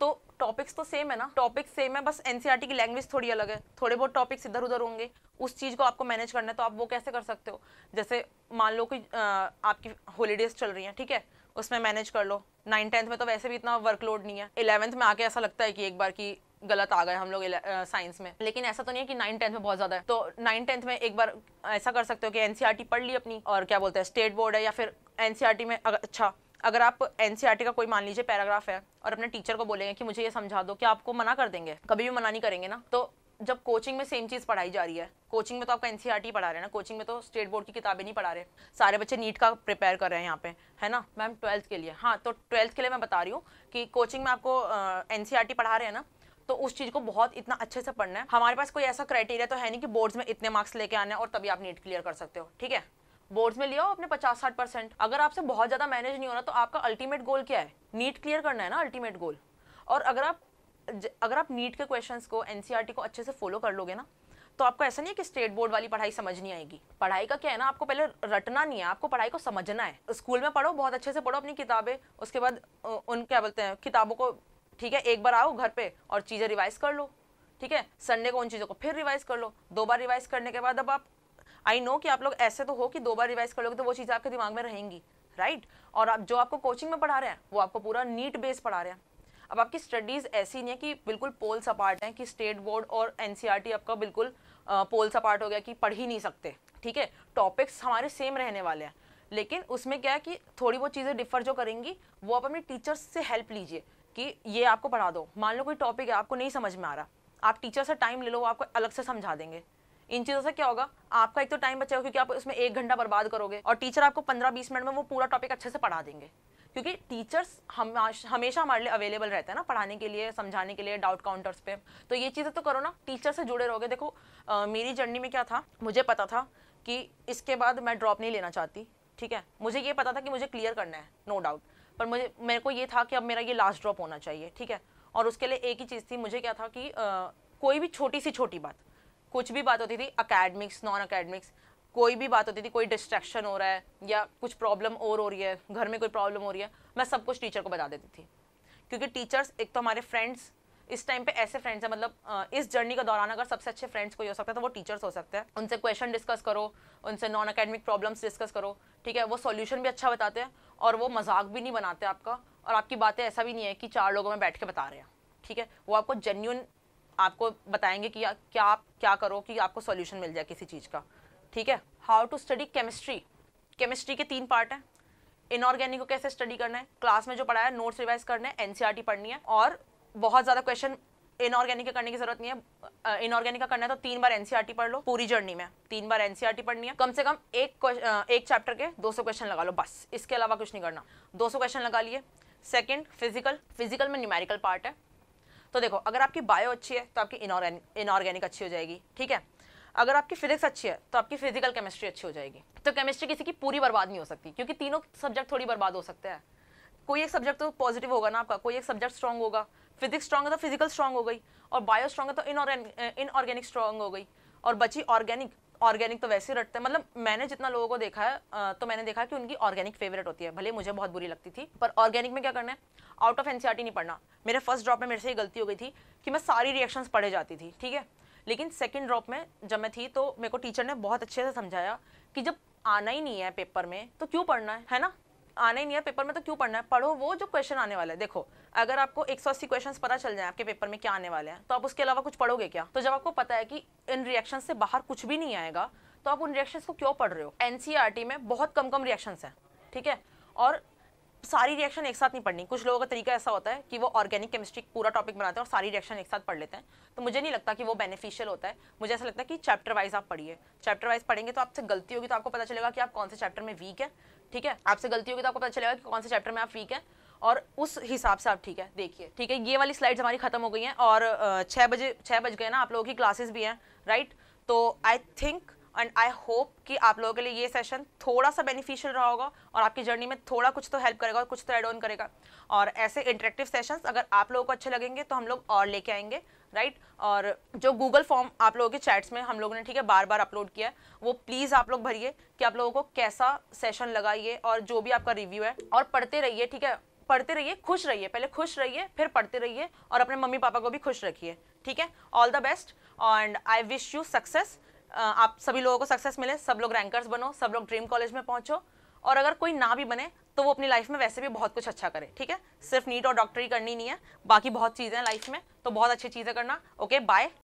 तो टॉपिक्स तो सेम है ना टॉपिक्स सेम है बस एन e की लैंग्वेज थोड़ी अलग है थोड़े बहुत टॉपिक्स इधर उधर होंगे उस चीज़ को आपको मैनेज करना है तो आप वो कैसे कर सकते हो जैसे मान लो कि आपकी हॉलीडेज़ चल रही हैं ठीक है उसमें मैनेज कर लो नाइन टेंथ में तो वैसे भी इतना वर्कलोड नहीं है इलेवंथ में आके ऐसा लगता है कि एक बार की गलत आ गए हम लोग साइंस में लेकिन ऐसा तो नहीं है कि नाइन टेंथ में बहुत ज्यादा है तो नाइन टेंथ में एक बार ऐसा कर सकते हो कि एनसीआर e पढ़ ली अपनी और क्या बोलते हैं स्टेट बोर्ड है या फिर एनसीआर e में अच्छा अगर आप एनसीआर e का कोई मान लीजिए पैराग्राफ है और अपने टीचर को बोलेंगे कि मुझे ये समझा दो कि आपको मना कर देंगे कभी भी मना नहीं करेंगे ना तो जब कोचिंग में सेम चीज़ पढ़ाई जा रही है कोचिंग में तो आपका टी पढ़ा रहे हैं ना कोचिंग में तो स्टेट बोर्ड की किताबें नहीं पढ़ा रहे सारे बच्चे नीट का प्रिपेयर कर रहे हैं यहाँ पे है ना मैम ट्वेल्थ के लिए हाँ तो ट्वेल्थ के लिए मैं बता रही हूँ कि कोचिंग में आपको uh, पढ़ा रहे हैं ना तो उस चीज को बहुत इतना अच्छे से पढ़ना है हमारे पास कोई ऐसा क्राइटेरिया तो है नहीं कि बोर्ड्स में इतने मार्क्स लेके आने और तभी आप नीट क्लियर कर सकते हो ठीक है बोर्ड्स में लिया आपने पचास साठ परसेंट अगर आपसे बहुत ज्यादा मैनेज नहीं होना तो आपका अल्टीमेट गोल क्या है नीट क्लियर करना है ना अल्टीमेट गोल और अगर आप अगर आप नीट के क्वेश्चन को एनसीआर e को अच्छे से फॉलो कर लोगे ना तो आपको ऐसा नहीं है कि स्टेट बोर्ड वाली पढ़ाई समझ नहीं आएगी पढ़ाई का क्या है ना आपको पहले रटना नहीं है आपको पढ़ाई को समझना है स्कूल में पढ़ो बहुत अच्छे से पढ़ो अपनी किताबें उसके बाद उन क्या बोलते हैं किताबों को ठीक है एक बार आओ घर पे और चीज़ें रिवाइज कर लो ठीक है संडे को उन चीज़ों को फिर रिवाइज कर लो दो बार रिवाइज करने के बाद अब आप आई नो कि आप लोग ऐसे तो हो कि दो बार रिवाइज कर लोगे तो वो चीज़ें आपके दिमाग में रहेंगी राइट और आप जो आपको कोचिंग में पढ़ा रहे हैं वो आपको पूरा नीट बेस पढ़ा रहे हैं अब आपकी स्टडीज़ ऐसी नहीं है कि बिल्कुल पोल सपाट हैं कि स्टेट बोर्ड और एन e आपका बिल्कुल पोल सपाट हो गया कि पढ़ ही नहीं सकते ठीक है टॉपिक्स हमारे सेम रहने वाले हैं लेकिन उसमें क्या है कि थोड़ी बहुत चीज़ें डिफर जो करेंगी वो आप अपने टीचर्स से हेल्प लीजिए कि ये आपको पढ़ा दो मान लो कोई टॉपिक है आपको नहीं समझ में आ रहा आप टीचर से टाइम ले लो वो आपको अलग से समझा देंगे इन चीज़ों से क्या होगा आपका एक तो टाइम बचेगा क्योंकि आप उसमें एक घंटा बर्बाद करोगे और टीचर आपको पंद्रह बीस मिनट में वो पूरा टॉपिक अच्छे से पढ़ा देंगे क्योंकि टीचर्स हम हमेशा हमारे लिए अवेलेबल रहते हैं ना पढ़ाने के लिए समझाने के लिए डाउट काउंटर्स पे तो ये चीज़ें तो करो ना टीचर से जुड़े रहोगे देखो आ, मेरी जर्नी में क्या था मुझे पता था कि इसके बाद मैं ड्रॉप नहीं लेना चाहती ठीक है मुझे ये पता था कि मुझे क्लियर करना है नो no डाउट पर मुझे मेरे को ये था कि अब मेरा ये लास्ट ड्रॉप होना चाहिए ठीक है और उसके लिए एक ही चीज़ थी मुझे क्या था कि आ, कोई भी छोटी सी छोटी बात कुछ भी बात होती थी अकेडमिक्स नॉन अकेडमिक्स कोई भी बात होती थी कोई डिस्ट्रैक्शन हो रहा है या कुछ प्रॉब्लम और हो रही है घर में कोई प्रॉब्लम हो रही है मैं सब कुछ टीचर को बता देती थी क्योंकि टीचर्स एक तो हमारे फ्रेंड्स इस टाइम पे ऐसे फ्रेंड्स हैं मतलब इस जर्नी के दौरान अगर सबसे अच्छे फ्रेंड्स कोई हो सकता है तो वो टीचर्स हो सकते हैं उनसे क्वेश्चन डिस्कस करो उनसे नॉन अकेडमिक प्रॉब्लम्स डिस्कस करो ठीक है वो सॉल्यूशन भी अच्छा बताते हैं और वो मजाक भी नहीं बनाते आपका और आपकी बातें ऐसा भी नहीं है कि चार लोगों में बैठ के बता रहे हैं ठीक है वो आपको जेन्यून आपको बताएंगे कि क्या आप क्या करो कि आपको सोल्यूशन मिल जाए किसी चीज़ का ठीक है how to study chemistry chemistry के तीन पार्ट हैं इनऑर्गेनिक को कैसे स्टडी करना है क्लास में जो पढ़ाया नोट्स रिवाइज करने हैं एनसीईआरटी e पढ़नी है और बहुत ज़्यादा क्वेश्चन इनऑर्गेनिक करने की जरूरत नहीं है इनऑर्गेनिक का करना है तो तीन बार एनसीआरटी e पढ़ लो पूरी जर्नी में तीन बार एनसीआरटी e पढ़नी है कम से कम एक एक चैप्टर के 200 क्वेश्चन लगा लो बस इसके अलावा कुछ नहीं करना 200 क्वेश्चन लगा लिए सेकंड फिजिकल फिजिकल में न्यूमेरिकल पार्ट है तो देखो अगर आपकी बायो अच्छी है तो आपकी इनऑर्गेनिक अच्छी हो जाएगी ठीक है अगर आपकी फिजिक्स अच्छी है तो आपकी फिजिकल केमिस्ट्री अच्छी हो जाएगी तो केमिस्ट्री किसी की पूरी बर्बाद नहीं हो सकती क्योंकि तीनों सब्जेक्ट थोड़ी बर्बाद हो सकते हैं कोई एक सब्जेक्ट तो पॉजिटिव होगा ना आपका कोई एक सब्जेक्ट स्ट्रॉन्ग होगा फिजिक्स स्ट्रांग है तो फिजिकल स्ट्रांग हो गई और बायो स्ट्रांग है तो इनऑर्गेनिक इनऑर्गेनिक स्ट्रांग हो गई और बची ऑर्गेनिक ऑर्गेनिक तो वैसे ही रटते हैं मतलब मैंने जितना लोगों को देखा है तो मैंने देखा कि उनकी ऑर्गेनिक फेवरेट होती है भले मुझे बहुत बुरी लगती थी पर ऑर्गेनिक में क्या करना है आउट ऑफ एनसीआर नहीं पढ़ना मेरे फर्स्ट ड्रॉप में मेरे से ये गलती हो गई थी कि मैं सारी रिएक्शंस पढ़े जाती थी ठीक है लेकिन सेकेंड ड्रॉप में जब मैं थी तो मेरे को टीचर ने बहुत अच्छे से समझाया कि जब आना ही नहीं है पेपर में तो क्यों पढ़ना है है ना आने ही नहीं है पेपर में तो क्यों पढ़ना है पढ़ो वो जो क्वेश्चन आने वाला है देखो अगर आपको एक सौ अस्सी क्वेश्चन पता चल जाए आपके पेपर में क्या आने वाले हैं तो आप उसके अलावा कुछ पढ़ोगे क्या तो जब आपको पता है कि इन रिएक्शन से बाहर कुछ भी नहीं आएगा तो आप उन रिएक्शन को क्यों पढ़ रहे हो एनसीईआरटी e में बहुत कम कम रिएक्शन है ठीक है और सारी रिएक्शन एक साथ नहीं पढ़नी कुछ लोगों का तरीका ऐसा होता है कि वो ऑर्गेनिक केमिस्ट्री पूरा टॉपिक बनाते हैं और सारी रिएक्शन एक साथ पढ़ लेते हैं तो मुझे नहीं लगता कि वो बेनिफिशियल होता है मुझे ऐसा लगता है कि चैप्टर वाइज आप पढ़िए चैप्टर वाइज पढ़ेंगे तो आपसे गलती होगी तो आपको पता चलेगा कि आप कौन से चैप्टर में वीक है ठीक है आपसे गलती होगी तो आपको पता चलेगा कि कौन से चैप्टर में आप वीक हैं और उस हिसाब से आप ठीक है देखिए ठीक है ये वाली स्लाइड्स हमारी खत्म हो गई हैं और छः बजे छः बज गए ना आप लोगों की क्लासेस भी हैं राइट तो I think and I hope कि आप लोगों के लिए ये सेशन थोड़ा सा बेनिफिशियल रहा होगा और आपकी जर्नी में थोड़ा कुछ तो हेल्प करेगा और कुछ तो एड ऑन करेगा और ऐसे इंटरेक्टिव सेशंस अगर आप लोगों को अच्छे लगेंगे तो हम लोग और लेके आएंगे राइट और जो गूगल फॉर्म आप लोगों के चैट्स में हम लोगों ने ठीक है बार बार अपलोड किया है वो प्लीज़ आप लोग भरिए कि आप लोगों को कैसा सेशन लगाइए और जो भी आपका रिव्यू है और पढ़ते रहिए ठीक है पढ़ते रहिए खुश रहिए पहले खुश रहिए फिर पढ़ते रहिए और अपने मम्मी पापा को भी खुश रखिए ठीक है all the best and I wish you success आप सभी लोगों को सक्सेस मिले सब लोग रैंकर्स बनो सब लोग ड्रीम कॉलेज में पहुंचो और अगर कोई ना भी बने तो वो अपनी लाइफ में वैसे भी बहुत कुछ अच्छा करे ठीक है सिर्फ नीट और डॉक्टरी करनी नहीं है बाकी बहुत चीज़ें हैं लाइफ में तो बहुत अच्छी चीज़ें करना ओके बाय